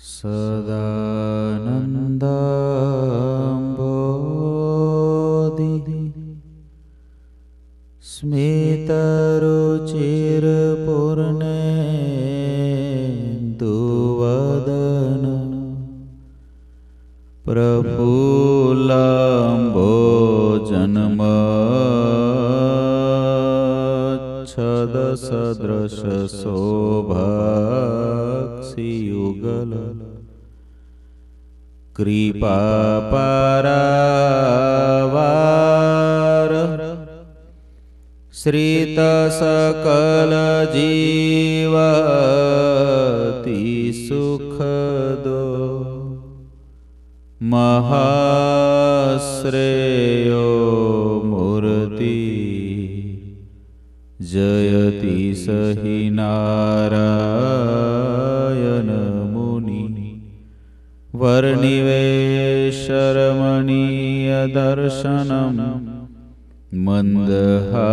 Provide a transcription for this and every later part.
सदानन्दम्बो दिदि स्मितरुचिरपूर्णेन्दुवदन प्रभुलाम्भो जन्मच्छदसदृशोभा युगल कृपापरावार श्रितसकलजीवति सुखदो महाश्रेयो मूर्ति जयति सहि नार वर्निवेशरमणीयदर्शनं मन्दहा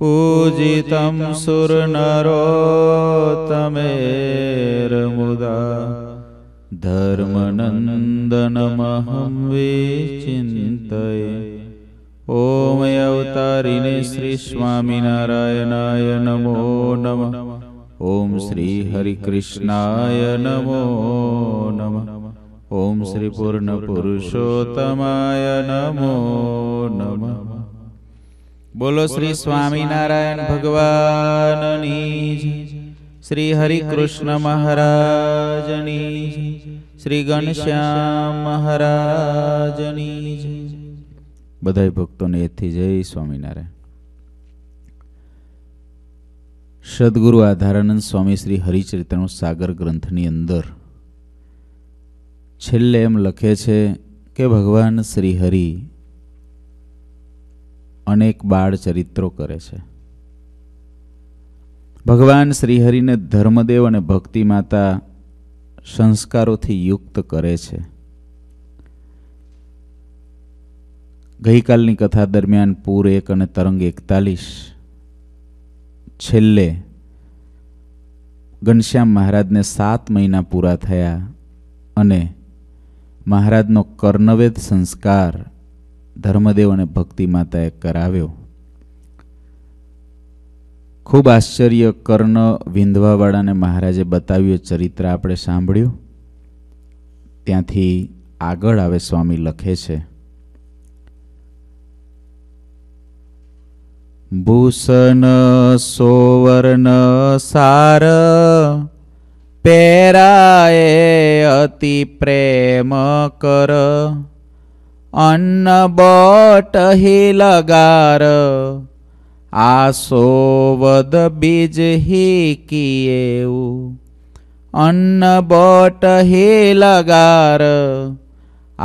पूजितं सुरनरोत्तमेरमुदा धर्मनन्दनमहं विचिन्तये ॐ अवतारिणे श्री स्वामिनारायणाय नमो नमः ॐ श्रीहरिकृष्णाय नमो नमः ॐ श्रीपूर्णपुरुषोत्तमाय नमो नमः बोलो श्री श्री हरि कृष्ण महाराजनी श्री श्रीगणश्याम महाराजनी બધા ભક્તોને એથી જય સ્વામિનારાયણ સદગુરુ આધારાનંદ સ્વામી શ્રી હરિચરિત્રનો સાગર ગ્રંથની અંદર છેલ્લે એમ લખે છે કે ભગવાન શ્રી હરિ અનેક બાળ ચરિત્રો કરે છે ભગવાન શ્રીહરિને ધર્મદેવ અને ભક્તિ માતા સંસ્કારોથી યુક્ત કરે છે ગઈકાલની કથા દરમિયાન પૂર એક અને તરંગ એકતાલીસ છેલ્લે ઘનશ્યામ મહારાજને સાત મહિના પૂરા થયા અને મહારાજનો કર્ણવેદ સંસ્કાર ધર્મદેવ અને ભક્તિ માતાએ કરાવ્યો ખૂબ આશ્ચર્ય કર્ણ વિંધવાવાળાને મહારાજે બતાવ્યું ચરિત્ર આપણે સાંભળ્યું ત્યાંથી આગળ આવે સ્વામી લખે છે ભૂષણ સોવર્ણ સાર પેરાએ અતિ પ્રેમ કર અન્ન બટ હિ લગાર આસોવદ બીજ હિ કિયેવું અન્ન બટ હિ લગાર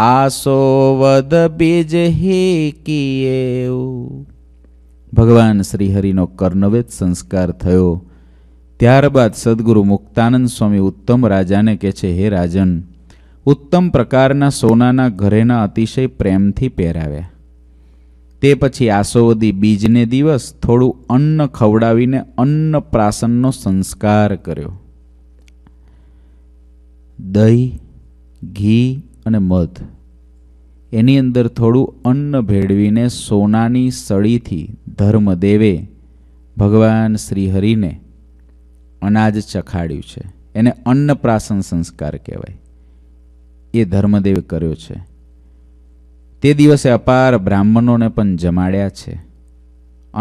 આસોવદ બીજ હિ કિયેવું ભગવાન શ્રીહરિનો કર્ણવેદ સંસ્કાર થયો ત્યારબાદ સદગુરુ મુક્તાનંદ સ્વામી ઉત્તમ રાજાને કહે છે હે રાજન ઉત્તમ પ્રકારના સોનાના ઘરેના અતિશય પ્રેમથી પહેરાવ્યા તે પછી આસોવદી બીજને દિવસ થોડું અન્ન ખવડાવીને અન્ન અન્નપ્રાસનનો સંસ્કાર કર્યો દહીં ઘી અને મધ એની અંદર થોડું અન્ન ભેળવીને સોનાની સળીથી ધર્મદેવે ભગવાન શ્રીહરિને અનાજ ચખાડ્યું છે એને અન્નપ્રાસન સંસ્કાર કહેવાય એ ધર્મદેવે કર્યો છે તે દિવસે અપાર બ્રાહ્મણોને પણ જમાડ્યા છે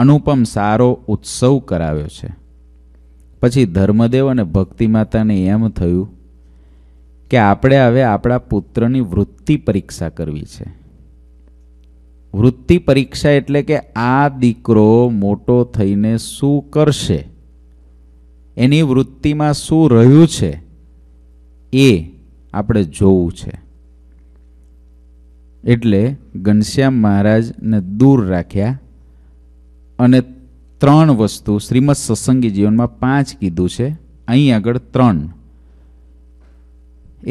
અનુપમ સારો ઉત્સવ કરાવ્યો છે પછી ધર્મદેવ અને ભક્તિ માતાને એમ થયું કે આપણે હવે આપણા પુત્રની વૃત્તિ પરીક્ષા કરવી છે વૃત્તિ પરીક્ષા એટલે કે આ દીકરો મોટો થઈને શું કરશે એની વૃત્તિમાં શું રહ્યું છે એ આપણે જોવું છે એટલે ઘનશ્યામ મહારાજને દૂર રાખ્યા અને ત્રણ વસ્તુ શ્રીમદ સત્સંગી જીવનમાં પાંચ કીધું છે અહીં આગળ ત્રણ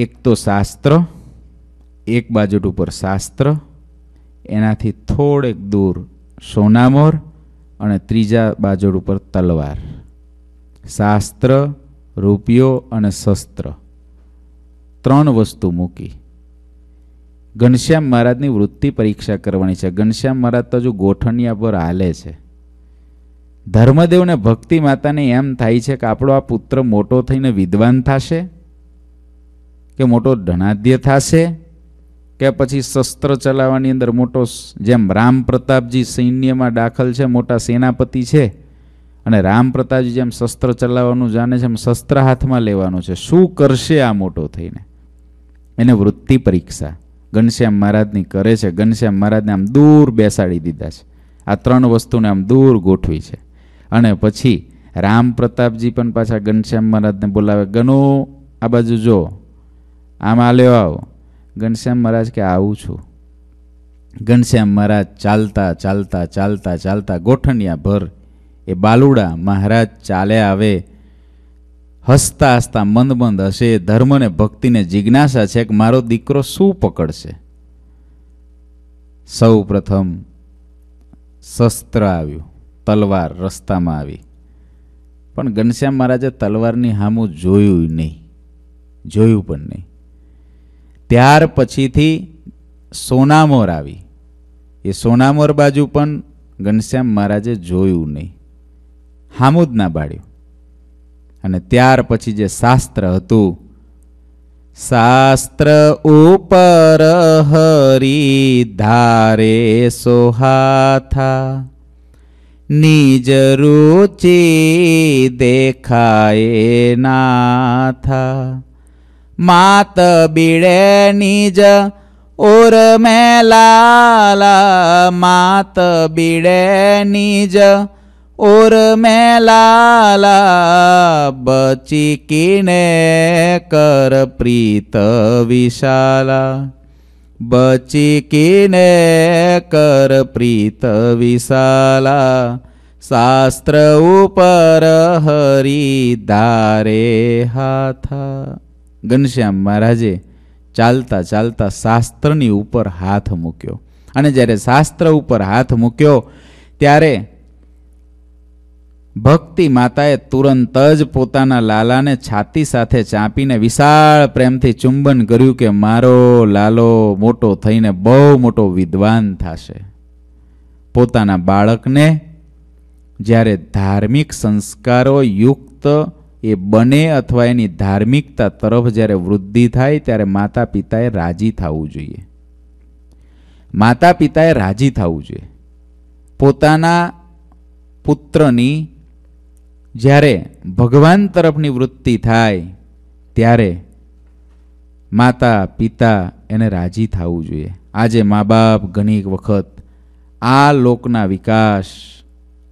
એક તો શાસ્ત્ર એક બાજુ ઉપર શાસ્ત્ર એનાથી થોડેક દૂર સોનામોર અને ત્રીજા બાજોડ ઉપર તલવાર શાસ્ત્ર રૂપિયો અને શસ્ત્ર ત્રણ વસ્તુ મૂકી ઘનશ્યામ મહારાજની વૃત્તિ પરીક્ષા કરવાની છે ઘનશ્યામ મહારાજ તો હજુ ગોઠણિયા પર હાલે છે ધર્મદેવને ભક્તિ માતાને એમ થાય છે કે આપણો આ પુત્ર મોટો થઈને વિદ્વાન થશે કે મોટો ધનાધ્ય થશે કે પછી શસ્ત્ર ચલાવવાની અંદર મોટો જેમ રામ પ્રતાપજી સૈન્યમાં દાખલ છે મોટા સેનાપતિ છે અને રામ પ્રતાપજી જેમ શસ્ત્ર ચલાવવાનું જાણે છે એમ શસ્ત્ર હાથમાં લેવાનું છે શું કરશે આ મોટો થઈને એને વૃત્તિ પરીક્ષા ઘનશ્યામ મહારાજની કરે છે ઘનશ્યામ મહારાજને આમ દૂર બેસાડી દીધા છે આ ત્રણ વસ્તુને આમ દૂર ગોઠવી છે અને પછી રામ પ્રતાપજી પણ પાછા ઘનશ્યામ મહારાજને બોલાવે ગનો આ બાજુ જો આમ આ લેવા આવો ઘનશ્યામ મહારાજ કે આવું છું ઘનશ્યામ મહારાજ ચાલતા ચાલતા ચાલતા ચાલતા ગોઠણિયા ભર એ બાલુડા મહારાજ ચાલે આવે હસતા હસતા મંદ મંદ હશે ધર્મને ભક્તિને જિજ્ઞાસા છે કે મારો દીકરો શું પકડશે સૌ પ્રથમ શસ્ત્ર આવ્યું તલવાર રસ્તામાં આવી પણ ઘનશ્યામ મહારાજે તલવારની હામું જોયું નહીં જોયું પણ નહીં ત્યાર પછીથી સોનામોર આવી એ સોનામોર બાજુ પણ ઘનશ્યામ મહારાજે જોયું નહીં હામુદ ના બાળ્યું અને ત્યાર પછી જે શાસ્ત્ર હતું શાસ્ત્ર ઉપર હરી ધારે સોહાથા નિજ રુચિ દેખાય નાથા માત બીડે નિજ ઓર મેલાલા માત બીડે નિજ ઓર મેલાલા બચી કિને કર પ્રીત વિશાલા બચી કિને કર પ્રીત વિશાલા શાસ્ત્ર ઉપર હરી ધારે હાથા ઘનશ્યામ મહારાજે ચાલતા ચાલતા શાસ્ત્રની ઉપર હાથ મૂક્યો અને જ્યારે શાસ્ત્ર ઉપર હાથ મૂક્યો ત્યારે ભક્તિ માતાએ તુરંત જ પોતાના લાલાને છાતી સાથે ચાંપીને વિશાળ પ્રેમથી ચુંબન કર્યું કે મારો લાલો મોટો થઈને બહુ મોટો વિદ્વાન થશે પોતાના બાળકને જ્યારે ધાર્મિક સંસ્કારો યુક્ત એ બને અથવા એની ધાર્મિકતા તરફ જ્યારે વૃદ્ધિ થાય ત્યારે માતા પિતાએ રાજી થવું જોઈએ માતા પિતાએ રાજી થવું જોઈએ પોતાના પુત્રની જ્યારે ભગવાન તરફની વૃત્તિ થાય ત્યારે માતા પિતા એને રાજી થવું જોઈએ આજે મા બાપ ઘણી વખત આ લોકના વિકાસ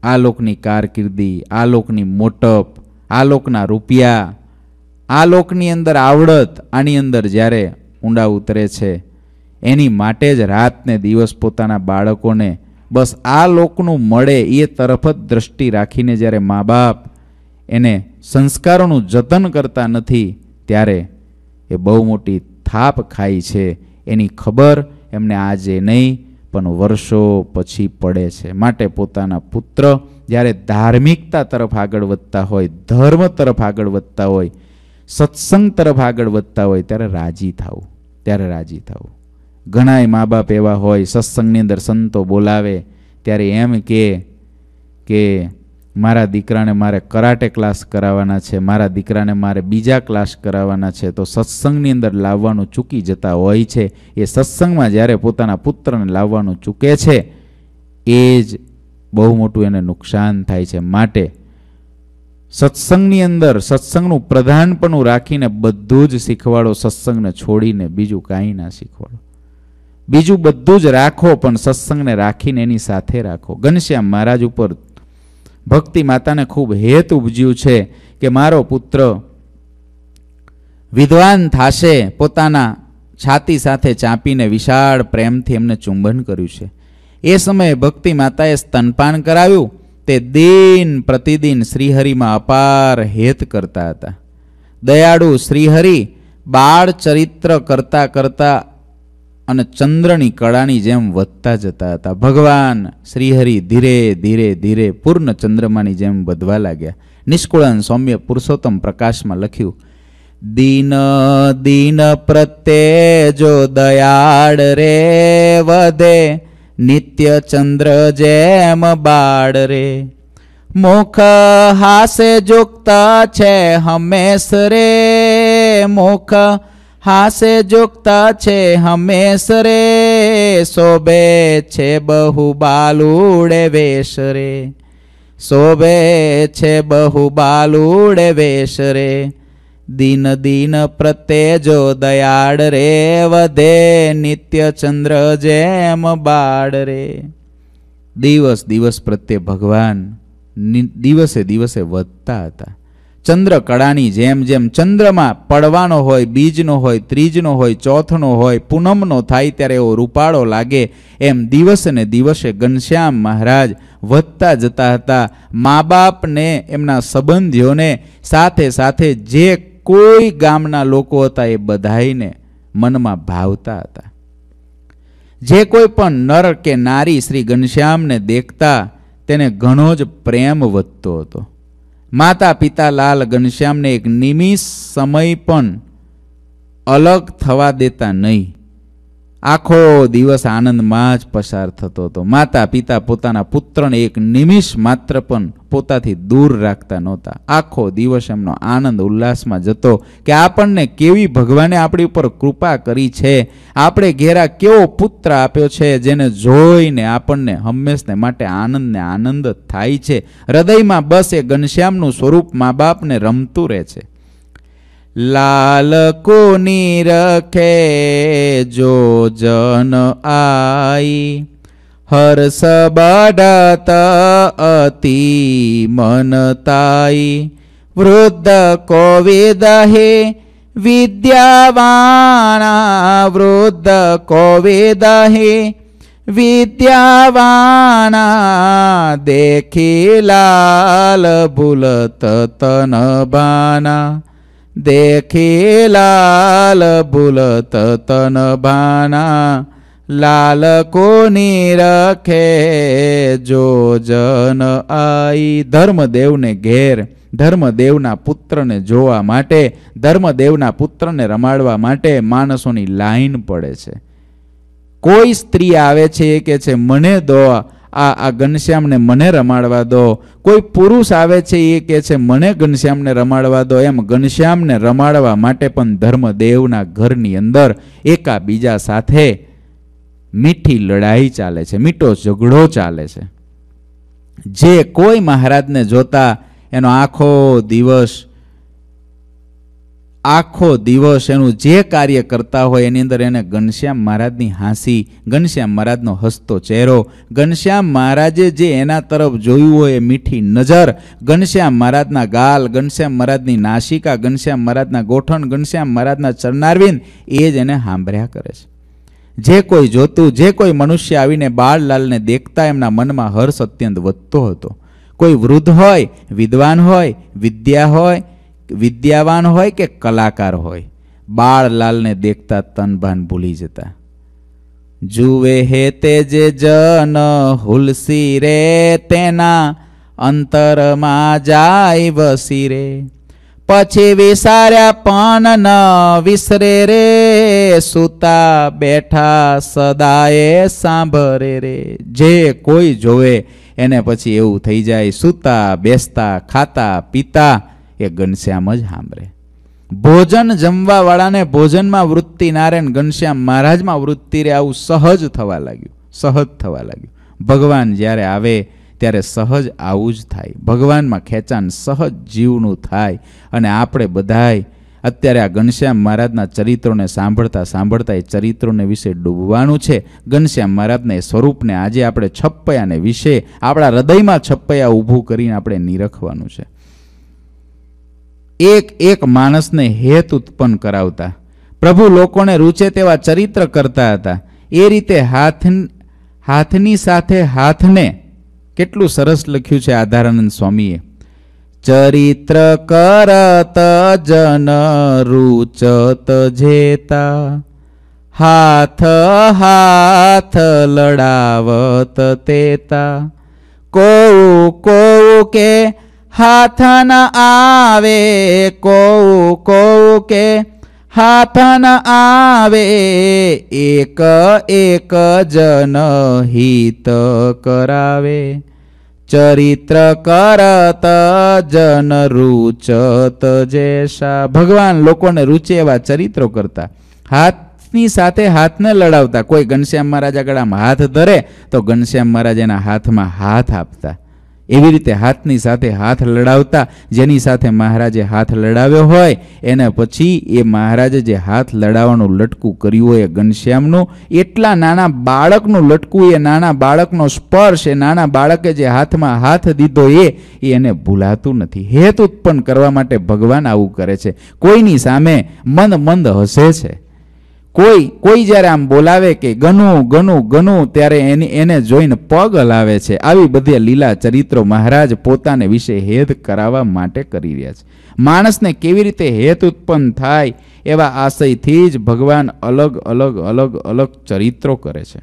આ લોકની કારકિર્દી આ લોકની મોટપ આ લોકના રૂપિયા આ લોકની અંદર આવડત આની અંદર જ્યારે ઊંડા ઉતરે છે એની માટે જ રાતને દિવસ પોતાના બાળકોને બસ આ લોકનું મળે એ તરફ જ દ્રષ્ટિ રાખીને જ્યારે મા બાપ એને સંસ્કારોનું જતન કરતા નથી ત્યારે એ બહુ મોટી થાપ ખાય છે એની ખબર એમને આજે નહીં પણ વર્ષો પછી પડે છે માટે પોતાના પુત્ર જ્યારે ધાર્મિકતા તરફ આગળ વધતા હોય ધર્મ તરફ આગળ વધતા હોય સત્સંગ તરફ આગળ વધતા હોય ત્યારે રાજી થાવું ત્યારે રાજી થાવું ઘણાય મા બાપ એવા હોય સત્સંગની અંદર સંતો બોલાવે ત્યારે એમ કે કે મારા દીકરાને મારે કરાટે ક્લાસ કરાવવાના છે મારા દીકરાને મારે બીજા ક્લાસ કરાવવાના છે તો સત્સંગની અંદર લાવવાનું ચૂકી જતા હોય છે એ સત્સંગમાં જ્યારે પોતાના પુત્રને લાવવાનું ચૂકે છે એ જ બહુ મોટું એને નુકસાન થાય છે માટે સત્સંગની અંદર સત્સંગનું પ્રધાનપણું રાખીને બધું જ શીખવાડો સત્સંગને છોડીને બીજું કાંઈ ના શીખવાડો બીજું બધું જ રાખો પણ સત્સંગને રાખીને એની સાથે રાખો ઘનશ્યામ મહારાજ ઉપર ભક્તિ માતાને ખૂબ હેત ઉપજ્યું છે કે મારો પુત્ર વિદ્વાન થાશે પોતાના છાતી સાથે ચાંપીને વિશાળ પ્રેમથી એમને ચુંબન કર્યું છે એ સમયે ભક્તિ માતાએ સ્તનપાન કરાવ્યું તે દિન પ્રતિદિન શ્રીહરિમાં અપાર હેત કરતા હતા દયાળુ શ્રીહરિ બાળ ચરિત્ર કરતા કરતાં અને ચંદ્રની કળાની જેમ વધતા જતા હતા ભગવાન શ્રીહરિ ધીરે ધીરે ધીરે પૂર્ણ ચંદ્રમાની જેમ વધવા લાગ્યા નિષ્કુળન સૌમ્ય પુરુષોત્તમ પ્રકાશમાં લખ્યું દીન દીન પ્રત્યે જો દયાળ રે વધે નિત્ય ચંદ્ર જેમ બાળ રે મુખ હાસે જોગતા છે હમેશ રે મુખ હાસે જોગતા છે હંમેશ રે શોભે છે બહુ બાલુડે વેશ રે શોભે છે બહુ બાલુડે વેશ રે દિન દિન પ્રત્યે જો દયાળ રે વધે નિત્ય ચંદ્ર જેમ બાળ રે દિવસ દિવસ પ્રત્યે ભગવાન દિવસે દિવસે વધતા હતા ચંદ્રકળાની જેમ જેમ ચંદ્રમાં પડવાનો હોય બીજનો હોય ત્રીજનો હોય ચોથનો હોય પૂનમનો થાય ત્યારે એવો રૂપાળો લાગે એમ દિવસને દિવસે ઘનશ્યામ મહારાજ વધતા જતા હતા મા બાપને એમના સંબંધીઓને સાથે સાથે જે કોઈ ગામના લોકો હતા એ બધાઈને મનમાં ભાવતા હતા જે કોઈ પણ નર કે નારી શ્રી ઘનશ્યામને દેખતા તેને ઘણો જ પ્રેમ વધતો હતો માતા પિતા લાલ ઘનશ્યામને એક નિમિષ સમય પણ અલગ થવા દેતા નહીં આખો દિવસ આનંદમાં જ પસાર થતો હતો માતા પિતા પોતાના પુત્રને એક નિમિષ માત્ર પણ પોતાથી દૂર રાખતા નહોતા આખો દિવસ એમનો આનંદ ઉલ્લાસમાં જતો કે આપણને કેવી ભગવાને આપણી ઉપર કૃપા કરી છે આપણે ઘેરા કેવો પુત્ર આપ્યો છે જેને જોઈને આપણને હંમેશને માટે આનંદને આનંદ થાય છે હૃદયમાં બસ એ ઘનશ્યામનું સ્વરૂપ મા બાપને રમતું રહે છે લાલ કોની રખે જો જન આઈ હર્ષ બડત અતિ મનતાઈ વૃદ્ધ કોવિદ હે વિદ્યાવાણા વૃદ્ધ કોવિદ હે વિદ્યાવાણા દેખી લાલ ભૂલત તન બાના દેખી લાલ ભૂલત તન ભાના લાલ કોની રખે જો જન આઈ ધર્મદેવને ઘેર ધર્મદેવના પુત્રને જોવા માટે ધર્મદેવના પુત્રને રમાડવા માટે માણસોની લાઈન પડે છે કોઈ સ્ત્રી આવે છે કે છે મને દોવા આ આ ઘનશ્યામને મને રમાડવા દો કોઈ પુરુષ આવે છે એ કહે છે મને ઘનશ્યામને રમાડવા દો એમ ઘનશ્યામને રમાડવા માટે પણ ધર્મદેવના ઘરની અંદર એકાબીજા સાથે મીઠી લડાઈ ચાલે છે મીઠો ઝઘડો ચાલે છે જે કોઈ મહારાજને જોતા એનો આખો દિવસ આખો દિવસ એનું જે કાર્ય કરતા હોય એની અંદર એને ઘનશ્યામ મહારાજની હાંસી ઘનશ્યામ મહારાજનો હસતો ચહેરો ઘનશ્યામ મહારાજે જે એના તરફ જોયું હોય એ મીઠી નજર ઘનશ્યામ મહારાજના ગાલ ઘનશ્યામ મહારાજની નાસિકા ઘનશ્યામ મહારાજના ગોઠણ ઘનશ્યામ મહારાજના ચરનારવિંદ એ જ એને સાંભળ્યા કરે છે જે કોઈ જોતું જે કોઈ મનુષ્ય આવીને બાળલાલને દેખતા એમના મનમાં હર્ષ અત્યંત વધતો હતો કોઈ વૃદ્ધ હોય વિદ્વાન હોય વિદ્યા હોય વિદ્યાવાન હોય કે કલાકાર હોય બાળલાલને દેખતા તનભાન ભૂલી જતા જુએ હે તે જે જન હુલસી રે તેના અંતરમાં જાય વસી રે પછી વિસાર્યા પણ ન વિસરે રે સુતા બેઠા સદાએ સાંભરે રે જે કોઈ જોવે એને પછી એવું થઈ જાય સૂતા બેસતા ખાતા પીતા એ ઘનશ્યામ જ સાંભળે ભોજન જમવાવાળાને ભોજનમાં વૃત્તિ નારાયણ ઘનશ્યામ મહારાજમાં વૃત્તિ રે આવું સહજ થવા લાગ્યું સહજ થવા લાગ્યું ભગવાન જ્યારે આવે ત્યારે સહજ આવું જ થાય ભગવાનમાં ખેંચાણ સહજ જીવનું થાય અને આપણે બધાય અત્યારે આ ઘનશ્યામ મહારાજના ચરિત્રોને સાંભળતા સાંભળતા એ ચરિત્રોને વિશે ડૂબવાનું છે ઘનશ્યામ મહારાજના એ સ્વરૂપને આજે આપણે છપ્પયાને વિશે આપણા હૃદયમાં છપ્પયા ઊભું કરીને આપણે નિરખવાનું છે એક એક માણસને હેત ઉત્પન્ન કરાવતા પ્રભુ લોકોને રૂચે તેવા ચરિત્ર કરતા હતા એ રીતે હાથ હાથની સાથે હાથને કેટલું સરસ લખ્યું છે આધારાનંદ સ્વામીએ ચરિત્ર કરત જન રૂચત જેતા હાથ હાથ લડાવત તેતા કોઉ કોઉ કે હાથન આવે કૌ કૌ કે હાથન આવે એક એક જન હિત કરાવે ચરિત્ર કરત જન રૂચત જેશા ભગવાન લોકોને રૂચે એવા ચરિત્રો કરતા હાથની સાથે હાથને લડાવતા કોઈ ઘનશ્યામ મહારાજા ગળામાં હાથ ધરે તો ઘનશ્યામ મહારાજ એના હાથમાં હાથ આપતા એવી રીતે હાથની સાથે હાથ લડાવતા જેની સાથે મહારાજે હાથ લડાવ્યો હોય એના પછી એ મહારાજે જે હાથ લડાવવાનું લટકું કર્યું હોય ઘનશ્યામનું એટલા નાના બાળકનું લટકું એ નાના બાળકનો સ્પર્શ એ નાના બાળકે જે હાથમાં હાથ દીધો એ એને ભૂલાતું નથી હેત ઉત્પન્ન કરવા માટે ભગવાન આવું કરે છે કોઈની સામે મંદ મંદ હસે છે કોઈ કોઈ જ્યારે આમ બોલાવે કે ગનું ગનું ગનું ત્યારે એની એને જોઈને પગ હલાવે છે આવી બધી લીલા ચરિત્રો મહારાજ પોતાને વિશે હેદ કરાવવા માટે કરી રહ્યા છે માણસને કેવી રીતે હેત ઉત્પન્ન થાય એવા આશયથી જ ભગવાન અલગ અલગ અલગ અલગ ચરિત્રો કરે છે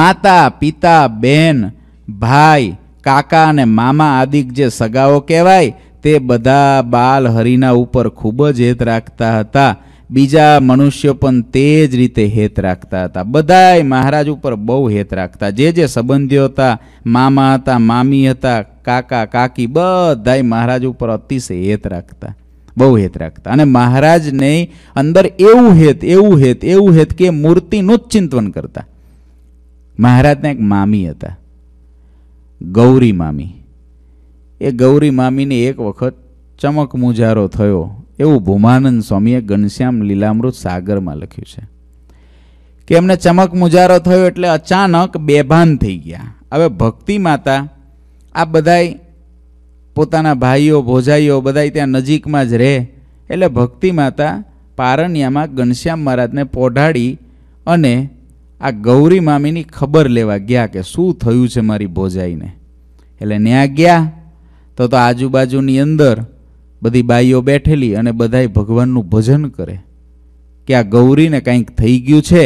માતા પિતા બહેન ભાઈ કાકા અને મામા આદિક જે સગાઓ કહેવાય તે બધા બાલ હરિના ઉપર ખૂબ જ હેત રાખતા હતા બીજા મનુષ્યો પણ તે જ રીતે હેત રાખતા હતા બધાય મહારાજ ઉપર બહુ હેત રાખતા જે જે સંબંધીઓ હતા મામા હતા મામી હતા કાકા કાકી બધાય મહારાજ ઉપર અતિશય હેત રાખતા બહુ હેત રાખતા અને મહારાજને અંદર એવું હેત એવું હેત એવું હેત કે મૂર્તિનું જ ચિંતન કરતા મહારાજના એક મામી હતા ગૌરી મામી એ ગૌરી મામીને એક વખત ચમક મુજારો થયો એવું ભૂમાનંદ સ્વામીએ ઘનશ્યામ લીલામૃત સાગરમાં લખ્યું છે કે એમને ચમક મુજારો થયો એટલે અચાનક બેભાન થઈ ગયા હવે ભક્તિ માતા આ બધાય પોતાના ભાઈઓ ભોજાઈઓ બધાય ત્યાં નજીકમાં જ રહે એટલે ભક્તિ માતા પારણિયામાં ઘનશ્યામ મહારાજને પોઢાડી અને આ ગૌરી મામીની ખબર લેવા ગયા કે શું થયું છે મારી ભોજાઈને એટલે ત્યાં ગયા તો તો આજુબાજુની અંદર બધી બાઈઓ બેઠેલી અને બધાય ભગવાનનું ભજન કરે કે આ ગૌરીને કંઈક થઈ ગયું છે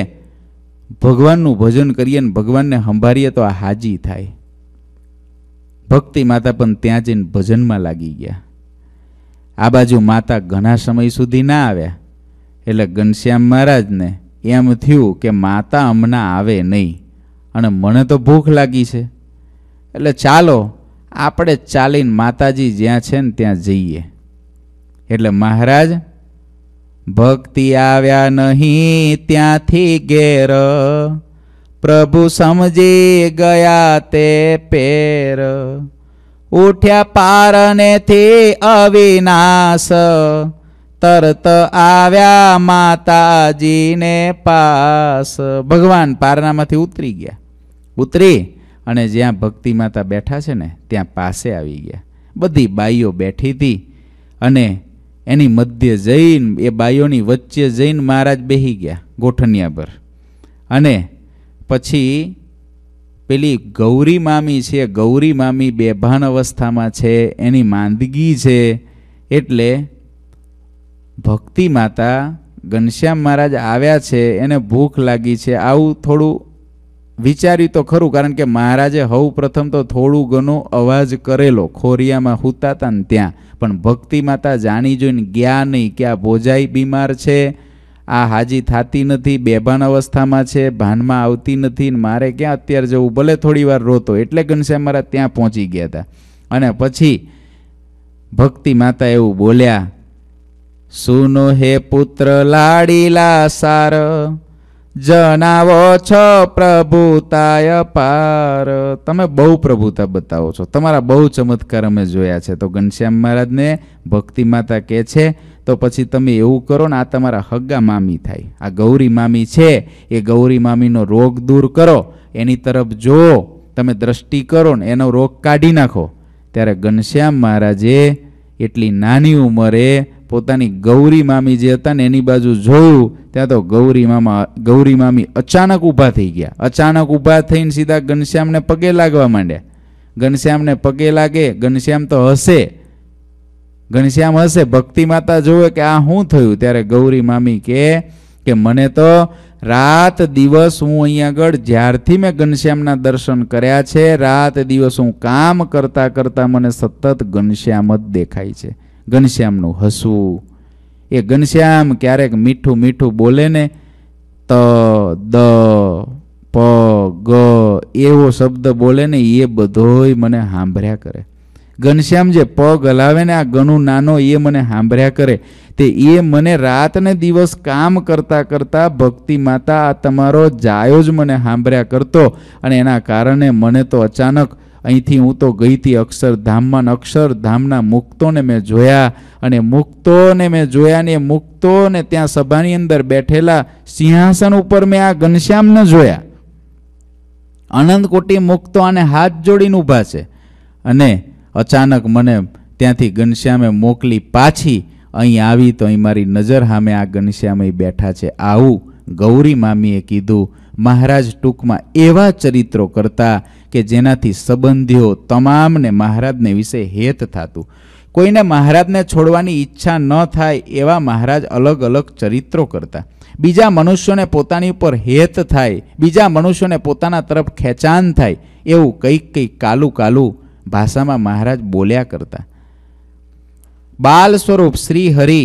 ભગવાનનું ભજન કરીએ ને ભગવાનને સંભાળીએ તો આ હાજી થાય ભક્તિ માતા પણ ત્યાં જઈને ભજનમાં લાગી ગયા આ બાજુ માતા ઘણા સમય સુધી ના આવ્યા એટલે ઘનશ્યામ મહારાજને એમ થયું કે માતા હમણાં આવે નહીં અને મને તો ભૂખ લાગી છે એટલે ચાલો આપણે ચાલીને માતાજી જ્યાં છે ને ત્યાં જઈએ એટલે મહારાજ ભક્તિ આવ્યા નહીં ત્યાંથી ઘેર પ્રભુ સમજી ગયા તે પેર ઉઠ્યા પારનેથી અવિનાશ તરત આવ્યા માતાજીને પાસ ભગવાન પારનામાંથી ઉતરી ગયા ઉતરી અને જ્યાં ભક્તિ માતા બેઠા છે ને ત્યાં પાસે આવી ગયા બધી બાઈઓ બેઠી હતી અને એની મધ્ય જઈને એ બાઈઓની વચ્ચે જઈને મહારાજ બેહી ગયા ગોઠણિયા પર અને પછી પેલી ગૌરી મામી છે ગૌરી મામી બેભાન અવસ્થામાં છે એની માંદગી છે એટલે ભક્તિ માતા ઘનશ્યામ મહારાજ આવ્યા છે એને ભૂખ લાગી છે આવું થોડું વિચાર્યું તો ખરું કારણ કે મહારાજે હવ પ્રથમ તો થોડું ઘણો અવાજ કરેલો ખોરિયામાં હુતાતા ને ત્યાં પણ ભક્તિ માતા જાણી જોઈને ગયા નહીં કે આ ભોજાઈ બીમાર છે આ હાજી થતી નથી બેભાન અવસ્થામાં છે ભાનમાં આવતી નથી ને મારે ક્યાં અત્યારે જવું ભલે થોડી વાર રોતો એટલે ઘનશ્યામ મારા ત્યાં પહોંચી ગયા હતા અને પછી ભક્તિ માતા એવું બોલ્યા સુનો હે પુત્ર લાડીલા સાર જનાવો છો પ્રભુતાય પાર તમે બહુ પ્રભુતા બતાવો છો તમારા બહુ ચમત્કાર અમે જોયા છે તો ઘનશ્યામ મહારાજને ભક્તિ માતા કહે છે તો પછી તમે એવું કરો ને આ તમારા હગ્ગા મામી થાય આ ગૌરી મામી છે એ ગૌરી મામીનો રોગ દૂર કરો એની તરફ જો તમે દ્રષ્ટિ કરો ને એનો રોગ કાઢી નાખો ત્યારે ઘનશ્યામ મહારાજે એટલી નાની ઉંમરે પોતાની ગૌરી મામી જે હતા ને એની બાજુ જોયું ત્યાં તો ગૌરી મામા ગૌરી મામી અચાનક ઊભા થઈ ગયા અચાનક ઊભા થઈને સીધા ઘનશ્યામને પગે લાગવા માંડ્યા ઘનશ્યામને પગે લાગે ઘનશ્યામ તો હશે ઘનશ્યામ હશે ભક્તિ માતા જોવે કે આ શું થયું ત્યારે ગૌરી મામી કે કે મને તો રાત દિવસ હું અહીંયા આગળ જ્યારથી મેં ઘનશ્યામના દર્શન કર્યા છે રાત દિવસ હું કામ કરતા કરતાં મને સતત ઘનશ્યામ જ દેખાય છે ઘનશ્યામનું હસવું એ ઘનશ્યામ ક્યારેક મીઠું મીઠું બોલે ને ત દ પ ગ એવો શબ્દ બોલે ને એ બધોય મને સાંભળ્યા કરે ઘનશ્યામ જે પગ હલાવે ને આ ગણું નાનો એ મને સાંભળ્યા કરે તે એ મને રાત ને દિવસ કામ કરતાં કરતાં ભક્તિ માતા આ તમારો જાયો જ મને સાંભળ્યા કરતો અને એના કારણે મને તો અચાનક અહીંથી હું તો ગઈથી અક્ષરધામમાં અક્ષરધામના મુક્તોને મેં જોયા અને મુક્તોને મેં જોયા ને ત્યાં સભાની અંદર બેઠેલા સિંહાસન ઉપર મેં આ ઘનશ્યામને જોયા આનંદકોટી મુક્તો આને હાથ જોડીને ઊભા છે અને અચાનક મને ત્યાંથી ઘનશ્યામે મોકલી પાછી અહીં આવી તો અહીં મારી નજર સામે આ ઘનશ્યામ બેઠા છે આવું ગૌરી મામીએ કીધું મહારાજ ટૂંકમાં એવા ચરિત્રો કરતા કે જેનાથી સંબંધીઓ તમામને મહારાજને વિશે હેત થતું કોઈને મહારાજને છોડવાની ઈચ્છા ન થાય એવા મહારાજ અલગ અલગ ચરિત્રો કરતા બીજા મનુષ્યોને પોતાની ઉપર હેત થાય બીજા મનુષ્યોને પોતાના તરફ ખેંચાણ થાય એવું કંઈક કંઈક કાલું કાલું ભાષામાં મહારાજ બોલ્યા કરતા બાલ સ્વરૂપ શ્રી હરિ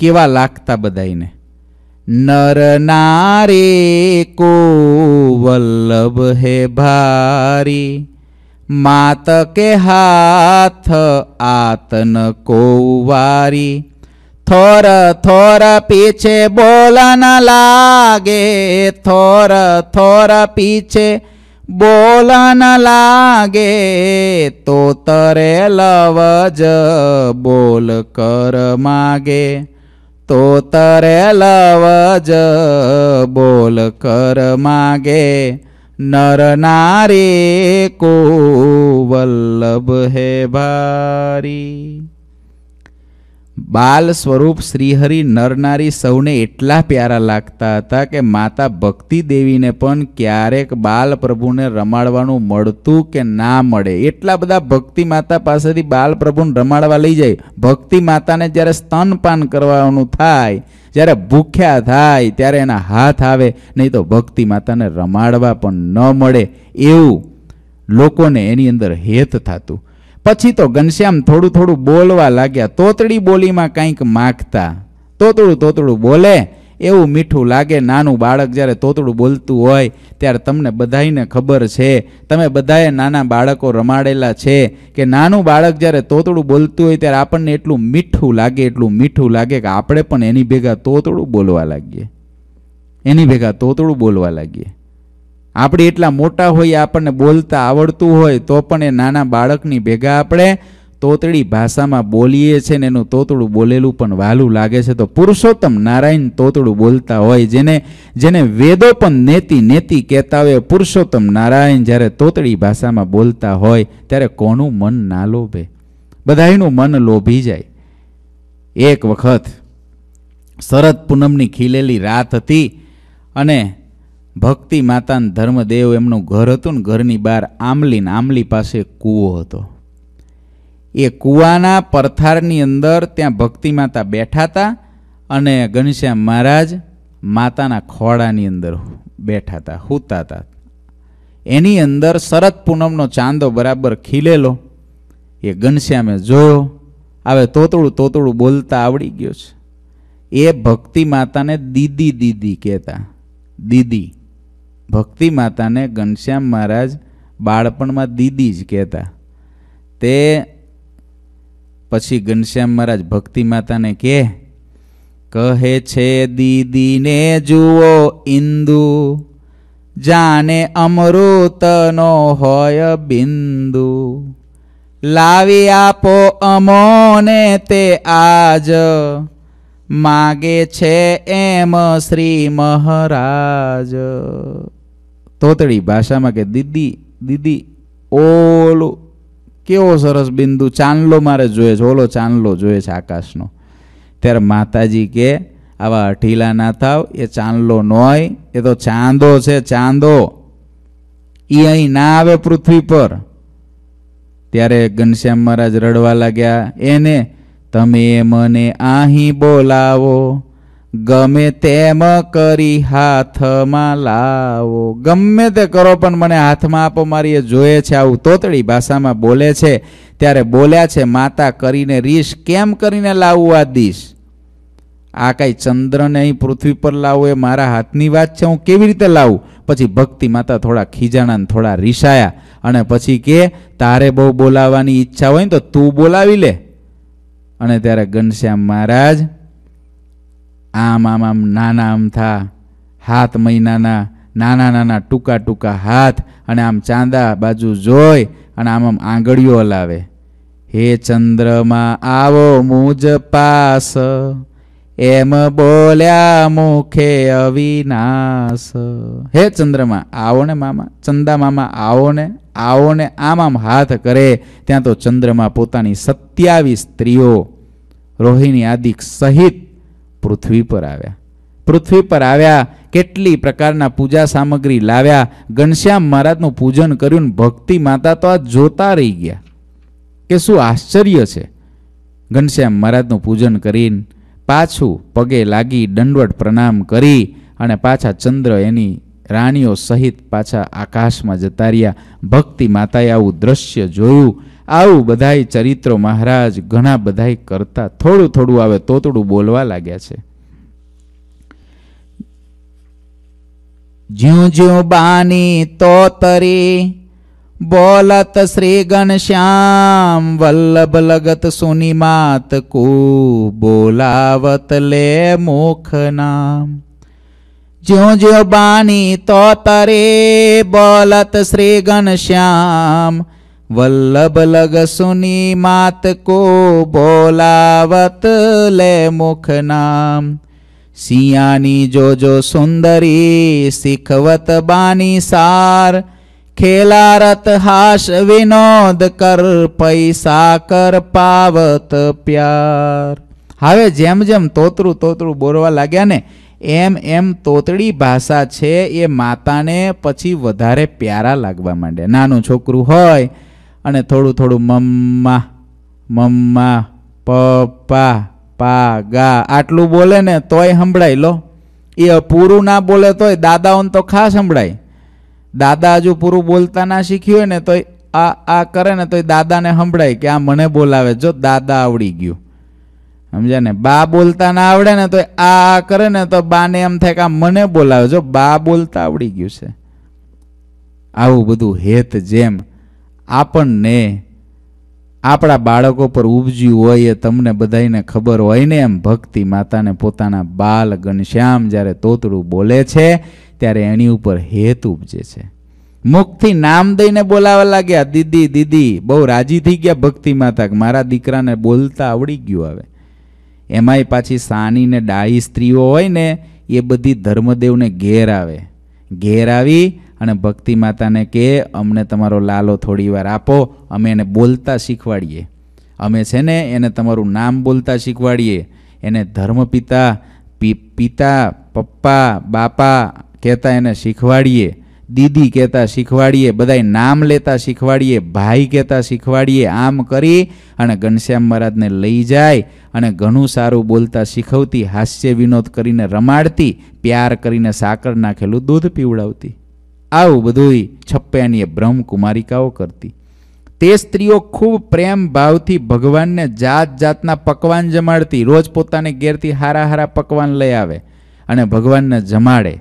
કેવા લાગતા બધાઈને નર નારે કો વલ્લભ હે ભારી માત કે હાથ આતન કો વારી થોર થોર પીછે બોલન લાગે થોર થોર પીછે બોલન લાગે તો તરે લવજ બોલ કર માગે તો તરે લવજ બોલ કર માગે નર નારે કો વલ્લભ હે ભારી બાલ સ્વરૂપ શ્રીહરિ નરનારી સૌને એટલા પ્યારા લાગતા હતા કે માતા ભક્તિ દેવીને પણ ક્યારેક બાલ પ્રભુને રમાડવાનું મળતું કે ના મળે એટલા બધા ભક્તિ માતા પાસેથી બાલ પ્રભુને રમાડવા લઈ જાય ભક્તિ માતાને જ્યારે સ્તનપાન કરવાનું થાય જ્યારે ભૂખ્યા થાય ત્યારે એના હાથ આવે નહીં તો ભક્તિ માતાને રમાડવા પણ ન મળે એવું લોકોને એની અંદર હેત થતું પછી તો ઘનશ્યામ થોડું થોડું બોલવા લાગ્યા તોતડી બોલીમાં કંઈક માગતા તોતડું તોતડું બોલે એવું મીઠું લાગે નાનું બાળક જ્યારે તોતડું બોલતું હોય ત્યારે તમને બધાઈને ખબર છે તમે બધાએ નાના બાળકો રમાડેલા છે કે નાનું બાળક જ્યારે તોતડું બોલતું હોય ત્યારે આપણને એટલું મીઠું લાગે એટલું મીઠું લાગે કે આપણે પણ એની ભેગા તોતડું બોલવા લાગીએ એની ભેગા તોતડું બોલવા લાગીએ આપણે એટલા મોટા હોઈએ આપણને બોલતા આવડતું હોય તો પણ એ નાના બાળકની ભેગા આપણે તોતડી ભાષામાં બોલીએ છીએ ને એનું તોતળું બોલેલું પણ વાલું લાગે છે તો પુરુષોત્તમ નારાયણ તોતળું બોલતા હોય જેને જેને વેદો પણ નેતી નેતી કહેતા હોય પુરુષોત્તમ નારાયણ જ્યારે તોતડી ભાષામાં બોલતા હોય ત્યારે કોનું મન ના લોભે બધાયનું મન લોભી જાય એક વખત શરદ પૂનમની ખીલેલી રાત હતી અને ભક્તિ માતાને ધર્મદેવ એમનું ઘર હતું ને ઘરની બહાર આંબલીને આંબલી પાસે કૂવો હતો એ કૂવાના પરથારની અંદર ત્યાં ભક્તિ માતા બેઠા હતા અને ઘનશ્યામ મહારાજ માતાના ખોડાની અંદર બેઠા હતા સૂતા હતા એની અંદર શરદ પૂનમનો ચાંદો બરાબર ખીલેલો એ ઘનશ્યામે જોયો હવે તોતળું તોતળું બોલતા આવડી ગયો છે એ ભક્તિ માતાને દીદી દીદી કહેતા દીદી ભક્તિ માતાને ઘનશ્યામ મહારાજ બાળપણમાં દીદી જ કહેતા તે પછી ઘનશ્યામ મહારાજ ભક્તિ માતાને કહે કહે છે દીદીને જુઓ ઇન્દુ જાને અમૃતનો હોય બિંદુ લાવી આપો અમોને તે આજ માગે છે એમ શ્રી મહારાજ તોતડી ભાષામાં કે દીદી દીદી ઓલું કેવો સરસ બિંદુ ચાંદલો મારે જોઈએ છે ઓલો ચાંદલો જોયે છે આકાશનો ત્યારે માતાજી કે આવા અઠીલા ના થાવ એ ચાંદલો ન હોય એ તો ચાંદો છે ચાંદો એ અહીં ના આવે પૃથ્વી પર ત્યારે ઘનશ્યામ મહારાજ રડવા લાગ્યા એને તમે મને અહીં બોલાવો ગમે તેમ કરી હાથમાં લાવો ગમે તે કરો પણ મને હાથમાં આપો મારી એ જોઈએ છે આવું તોતળી ભાષામાં બોલે છે ત્યારે બોલ્યા છે માતા કરીને રીશ કેમ કરીને લાવવું આ દિશ આ કાંઈ ચંદ્રને અહીં પૃથ્વી પર લાવવું એ મારા હાથની વાત છે હું કેવી રીતે લાવું પછી ભક્તિ માતા થોડા ખીજાણા થોડા રીસાયા અને પછી કે તારે બહુ બોલાવવાની ઈચ્છા હોય ને તો તું બોલાવી લે અને ત્યારે ઘનશ્યામ મહારાજ આમ આમ આમ નાના અમથા હાથ મહિનાના નાના નાના ટૂંકા ટૂંકા હાથ અને આમ ચાંદા બાજુ જોઈ અને આમ આમ આંગળીઓ હલાવે હે ચંદ્રમાં આવો મુજ પાસ એમ બોલ્યા મુખે અવિનાશ હે ચંદ્રમા આવો ને મામા ચંદા મામા આવો ને આવો ને આમ આમ હાથ કરે ત્યાં તો ચંદ્રમાં પોતાની સત્યાવીસ સ્ત્રીઓ રોહિણી આદિક સહિત પૃથ્વી પર આવ્યા પૃથ્વી પર આવ્યા કેટલી પ્રકારના પૂજા સામગ્રી લાવ્યા ઘનશ્યામ મહારાજનું પૂજન કર્યું ભક્તિ માતા તો આ જોતા રહી ગયા કે શું આશ્ચર્ય છે ઘનશ્યામ મહારાજનું પૂજન કરીને પાછું પગે લાગી દંડવટ પ્રણામ કરી અને પાછા ચંદ્ર એની રાણીઓ સહિત પાછા આકાશમાં જતા રહ્યા ભક્તિ માતાએ આવું દ્રશ્ય જોયું આવું બધાય ચરિત્રો મહારાજ ઘણા બધાય કરતા થોડું થોડું આવે તોતડું બોલવા લાગ્યા છે જ્યું જ્યું બાની તો તોતરી બોલત શ્રી ઘનશ્યામ વલ્લભ લગત સુની માત કુ બોલાવત લે મુખ નામ જ્યો જ્યું બાની તરે બોલત શ્રી ઘનશ્યામ વલ્લભ લગસુની માત કો બોલાવત લે મુખ નામ સિયાની જોજો સુંદરી શીખવત બાની સાર ખેલારત હાશ વિનોદ કર પૈસા કર પાવત પ્યાર હવે જેમ જેમ તોતરું તોતરું બોલવા લાગ્યા ને એમ એમ તોતડી ભાષા છે એ માતાને પછી વધારે પ્યારા લાગવા માંડે નાનું છોકરું હોય અને થોડું થોડું મમ્મા મમ્મા પપ્પા પા ગા આટલું બોલે ને તોય સંભળાય લો એ પૂરું ના બોલે તોય દાદાઓને તો ખાસ સંભળાય દાદા હજુ પૂરું બોલતા ના શીખ્યું હોય ને તોય આ આ કરે ને તોય દાદાને સંભળાય કે આ મને બોલાવે જો દાદા આવડી ગયું સમજ્યા ને બા બોલતા ના આવડે ને તો આ કરે ને તો બાને એમ થાય કે આ મને બોલાવે જો બા બોલતા આવડી ગયું છે આવું બધું હેત જેમ આપણને આપણા બાળકો પર ઉપજ્યું હોય એ તમને બધાને ખબર હોય ને એમ ભક્તિ માતાને પોતાના બાલ ઘનશ્યામ જ્યારે તોતડું બોલે છે ત્યારે એની ઉપર હેત ઉપજે છે મુખથી નામ દઈને બોલાવા લાગ્યા દીદી દીદી બહુ રાજી થઈ ગયા ભક્તિ માતા મારા દીકરાને બોલતા આવડી ગયું હવે એમાંય પાછી સાની ને ડાઈ સ્ત્રીઓ હોય ને એ બધી ધર્મદેવને ઘેર આવે ઘેર આવી અને ભક્તિ માતાને કે અમને તમારો લાલો થોડી વાર આપો અમે એને બોલતા શીખવાડીએ અમે છે ને એને તમારું નામ બોલતા શીખવાડીએ એને ધર્મપિતા પિતા પપ્પા બાપા કહેતા એને શીખવાડીએ દીદી કહેતા શીખવાડીએ બધાય નામ લેતા શીખવાડીએ ભાઈ કહેતા શીખવાડીએ આમ કરી અને ઘનશ્યામ મહારાજને લઈ જાય અને ઘણું સારું બોલતા શીખવતી હાસ્ય વિનોદ કરીને રમાડતી પ્યાર કરીને સાકર નાખેલું દૂધ પીવડાવતી આવું બધું છપ્પયાની કુમારિકાઓ કરતી તે સ્ત્રીઓ ખૂબ પ્રેમ ભાવથી ભગવાનને જાત જાતના પકવાન જમાડતી રોજ પોતાને ઘેરથી હારા હારા પકવાન લઈ આવે અને ભગવાનને જમાડે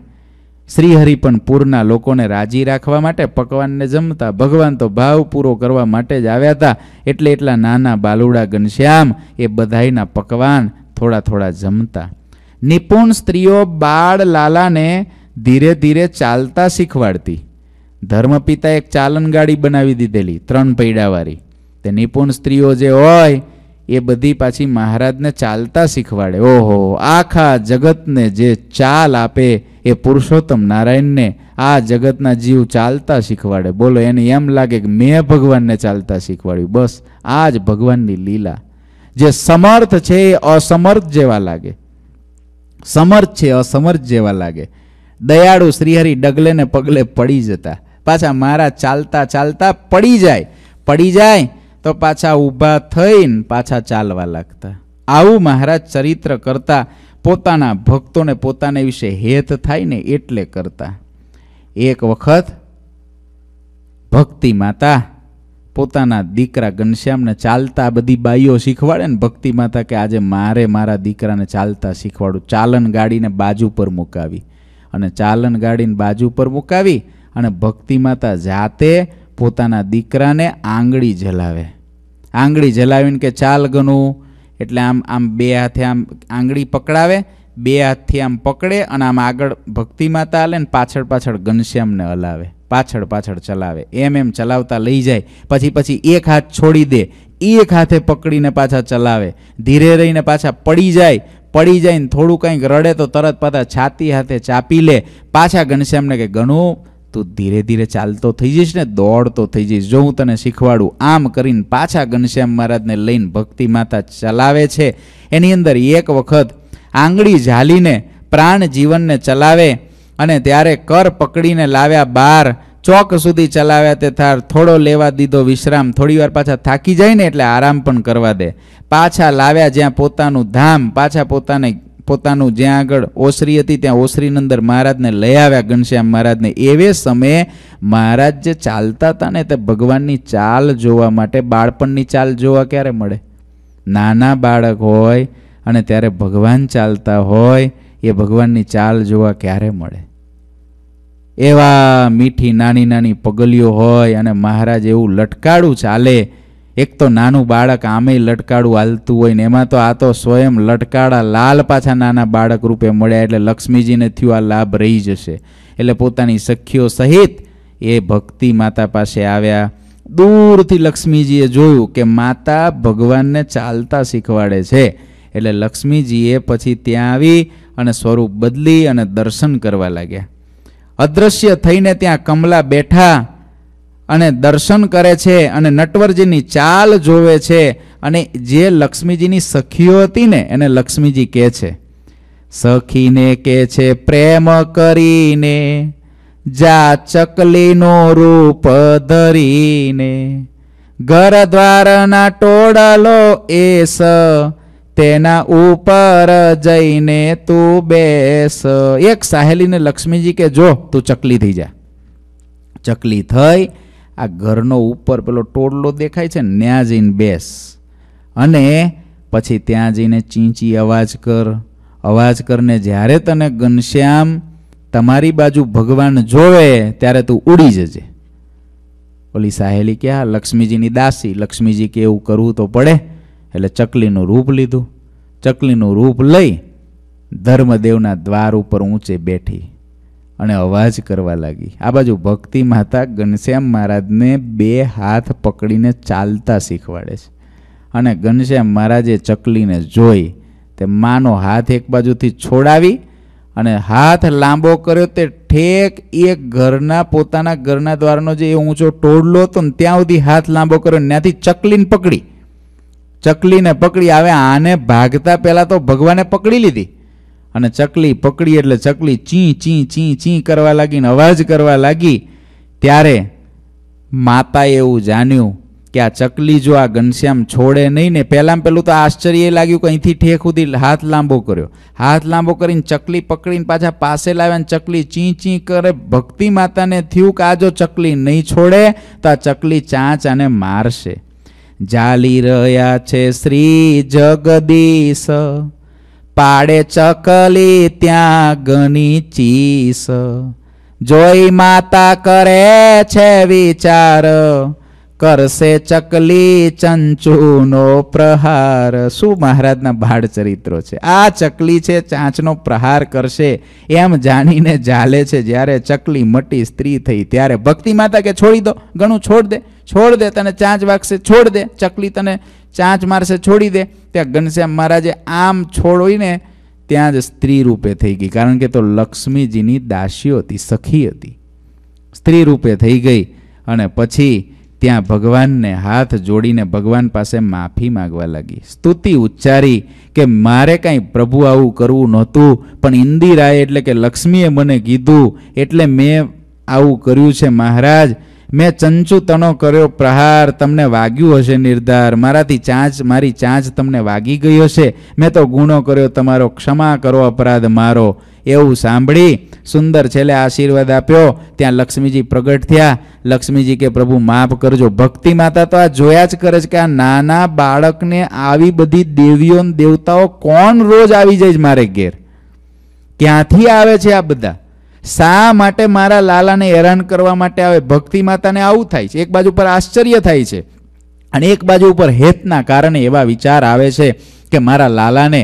શ્રીહરિ પણ પૂરના લોકોને રાજી રાખવા માટે પકવાનને જમતા ભગવાન તો ભાવ પૂરો કરવા માટે જ આવ્યા હતા એટલે એટલા નાના બાલુડા ઘનશ્યામ એ બધાયના પકવાન થોડા થોડા જમતા નિપુણ સ્ત્રીઓ બાળ લાલાને ધીરે ધીરે ચાલતા શીખવાડતી ધર્મપિતા એક ચાલન ગાડી બનાવી દીધેલી ત્રણ પૈડાવાળી તે નિપુણ સ્ત્રીઓ જે હોય એ બધી પાછી મહારાજને ચાલતા શીખવાડે ઓહો આખા જગતને જે ચાલ આપે એ પુરુષોત્તમ નારાયણને આ જગતના જીવ ચાલતા શીખવાડે બોલો એને એમ લાગે કે મેં ભગવાનને ચાલતા શીખવાડ્યું બસ આ જ ભગવાનની લીલા જે સમર્થ છે એ અસમર્થ જેવા લાગે સમર્થ છે અસમર્થ જેવા લાગે દયાળુ શ્રીહરિ ડગલે પગલે પડી જતા પાછા મારા ચાલતા ચાલતા પડી જાય પડી જાય તો પાછા ઊભા થઈને પાછા ચાલવા લાગતા આવું મહારાજ ચરિત્ર કરતા પોતાના ભક્તોને પોતાને વિશે હેત થાય ને એટલે કરતા એક વખત ભક્તિ માતા પોતાના દીકરા ઘનશ્યામને ચાલતા બધી બાઈઓ શીખવાડે ને ભક્તિ માતા કે આજે મારે મારા દીકરાને ચાલતા શીખવાડું ચાલન ગાડીને બાજુ પર મુકાવી અને ચાલન ગાડીને બાજુ પર મુકાવી અને ભક્તિ માતા જાતે પોતાના દીકરાને આંગળી જલાવે આંગળી જલાવીને કે ચાલ ગનું એટલે આમ આમ બે હાથે આમ આંગળી પકડાવે બે હાથથી આમ પકડે અને આમ આગળ ભક્તિ માતા હાલે ને પાછળ પાછળ ઘનશ્યામને હલાવે પાછળ પાછળ ચલાવે એમ એમ ચલાવતા લઈ જાય પછી પછી એક હાથ છોડી દે એક હાથે પકડીને પાછા ચલાવે ધીરે રહીને પાછા પડી જાય પડી જાય થોડું કંઈક રડે તો તરત પાછા છાતી હાથે ચાપી લે પાછા ઘનશ્યામને કે ઘણું તું ધીરે ધીરે ચાલતો થઈ જઈશ ને દોડતો થઈ જઈશ જો હું તને શીખવાડું આમ કરીને પાછા ઘનશ્યામ મહારાજને લઈને ભક્તિ માતા ચલાવે છે એની અંદર એક વખત આંગળી ઝાલીને પ્રાણ જીવનને ચલાવે અને ત્યારે કર પકડીને લાવ્યા બાર ચોક સુધી ચલાવ્યા તે થાર થોડો લેવા દીધો વિશ્રામ થોડીવાર પાછા થાકી જાય ને એટલે આરામ પણ કરવા દે પાછા લાવ્યા જ્યાં પોતાનું ધામ પાછા પોતાને પોતાનું જ્યાં આગળ ઓસરી હતી ત્યાં ઓસરીની અંદર મહારાજને લઈ આવ્યા ઘનશ્યામ મહારાજને એવે સમયે મહારાજ જે ચાલતા હતા ને તે ભગવાનની ચાલ જોવા માટે બાળપણની ચાલ જોવા ક્યારે મળે નાના બાળક હોય અને ત્યારે ભગવાન ચાલતા હોય એ ભગવાનની ચાલ જોવા ક્યારે મળે એવા મીઠી નાની નાની પગલીઓ હોય અને મહારાજ એવું લટકાડું ચાલે એક તો નાનું બાળક આમેય લટકાડું હાલતું હોય ને એમાં તો આ તો સ્વયં લટકાડા લાલ પાછા નાના બાળક રૂપે મળ્યા એટલે લક્ષ્મીજીને થયું આ લાભ રહી જશે એટલે પોતાની સખીઓ સહિત એ ભક્તિ માતા પાસે આવ્યા દૂરથી લક્ષ્મીજીએ જોયું કે માતા ભગવાનને ચાલતા શીખવાડે છે એટલે લક્ષ્મીજીએ પછી ત્યાં આવી અને સ્વરૂપ બદલી અને દર્શન કરવા લાગ્યા અદૃશ્ય થઈને ત્યાં કમલા બેઠા અને દર્શન કરે છે અને નટવરજીની ચાલ જોવે છે અને જે લક્ષ્મીજીની સખીઓ હતી ને એને લક્ષ્મીજી કહે છે સખીને કહે છે પ્રેમ કરીને જા ચકલીનો રૂપ ધરીને ઘર દ્વારના એ સ તેના ઉપર જઈને તું બેસ એક સાહેલીને લક્ષ્મીજી કે જો તું ચકલી થઈ જા ચકલી થઈ આ ઘરનો ઉપર પેલો ટોળલો દેખાય છે ત્યાં જઈને બેસ અને પછી ત્યાં જઈને ચીંચી અવાજ કર અવાજ કરને જ્યારે તને ઘનશ્યામ તમારી બાજુ ભગવાન જોવે ત્યારે તું ઉડી જજે ઓલી સાહેલી કે આ લક્ષ્મીજીની દાસી લક્ષ્મીજી કે એવું કરવું તો પડે એટલે ચકલીનું રૂપ લીધું ચકલીનું રૂપ લઈ ધર્મદેવના દ્વાર ઉપર ઊંચે બેઠી અને અવાજ કરવા લાગી આ બાજુ ભક્તિ માતા ઘનશ્યામ મહારાજને બે હાથ પકડીને ચાલતા શીખવાડે છે અને ઘનશ્યામ મહારાજે ચકલીને જોઈ તે માનો હાથ એક બાજુથી છોડાવી અને હાથ લાંબો કર્યો તે ઠેક એક ઘરના પોતાના ઘરના દ્વારનો જે એ ઊંચો ટોળલો હતો ને ત્યાં સુધી હાથ લાંબો કર્યો ત્યાંથી ચકલીને પકડી ચકલીને પકડી આવે આને ભાગતા પહેલાં તો ભગવાને પકડી લીધી અને ચકલી પકડી એટલે ચકલી ચી ચી ચી ચી કરવા લાગી ને અવાજ કરવા લાગી ત્યારે માતાએ એવું જાણ્યું કે આ ચકલી જો આ ઘનશ્યામ છોડે નહીં ને પહેલાં પેલું તો આશ્ચર્ય લાગ્યું કે અહીંથી ઠેક સુધી હાથ લાંબો કર્યો હાથ લાંબો કરીને ચકલી પકડીને પાછા પાસે લાવ્યા ને ચકલી ચી ચી કરે ભક્તિ માતાને થયું કે આ જો ચકલી નહીં છોડે તો આ ચકલી ચાંચ અને મારશે જાલી રહ્યા છે શ્રી જગદીશ પાડે ચકલી ત્યાં ગણી ચીસ જોઈ માતા કરે છે વિચાર કરશે ચકલી ચંચુનો પ્રહાર શું મહારાજના ભાડ ચરિત્રો છે આ ચકલી છે ચાંચનો પ્રહાર કરશે એમ જાણીને જાલે છે જ્યારે ચકલી મટી સ્ત્રી થઈ ત્યારે ભક્તિ માતા કે છોડી દો ઘણું છોડ દે છોડ દે તને ચાંચ વાગશે છોડ દે ચકલી તને ચાંચ મારશે છોડી દે ત્યાં ઘનશ્યામ મહારાજે આમ છોડ હોય ને ત્યાં જ સ્ત્રી રૂપે થઈ ગઈ કારણ કે તો લક્ષ્મીજીની દાસીઓ હતી સખી હતી સ્ત્રી રૂપે થઈ ગઈ અને પછી ત્યાં ભગવાનને હાથ જોડીને ભગવાન પાસે માફી માગવા લાગી સ્તુતિ ઉચ્ચારી કે મારે કાંઈ પ્રભુ આવું કરવું નહોતું પણ ઇન્દિરાએ એટલે કે લક્ષ્મીએ મને કીધું એટલે મેં આવું કર્યું છે મહારાજ મેં ચંચુ તણો કર્યો પ્રહાર તમને વાગ્યું હશે નિર્ધાર મારાથી ચાંચ મારી ચાંચ તમને વાગી ગઈ હશે મેં તો ગુનો કર્યો તમારો ક્ષમા કરો અપરાધ મારો એવું સાંભળી સુંદર છેલ્લે આશીર્વાદ આપ્યો ત્યાં લક્ષ્મીજી પ્રગટ થયા લક્ષ્મીજી કે પ્રભુ માફ કરજો ભક્તિ માતા તો આ જોયા જ કરે છે કે આ નાના બાળકને આવી બધી દેવીઓ દેવતાઓ કોણ રોજ આવી જાય મારે ઘેર ક્યાંથી આવે છે આ બધા શા માટે મારા લાલાને હેરાન કરવા માટે આવે ભક્તિ માતાને આવું થાય છે એક બાજુ પર આશ્ચર્ય થાય છે અને એક બાજુ ઉપર હેતના કારણે એવા વિચાર આવે છે કે મારા લાલાને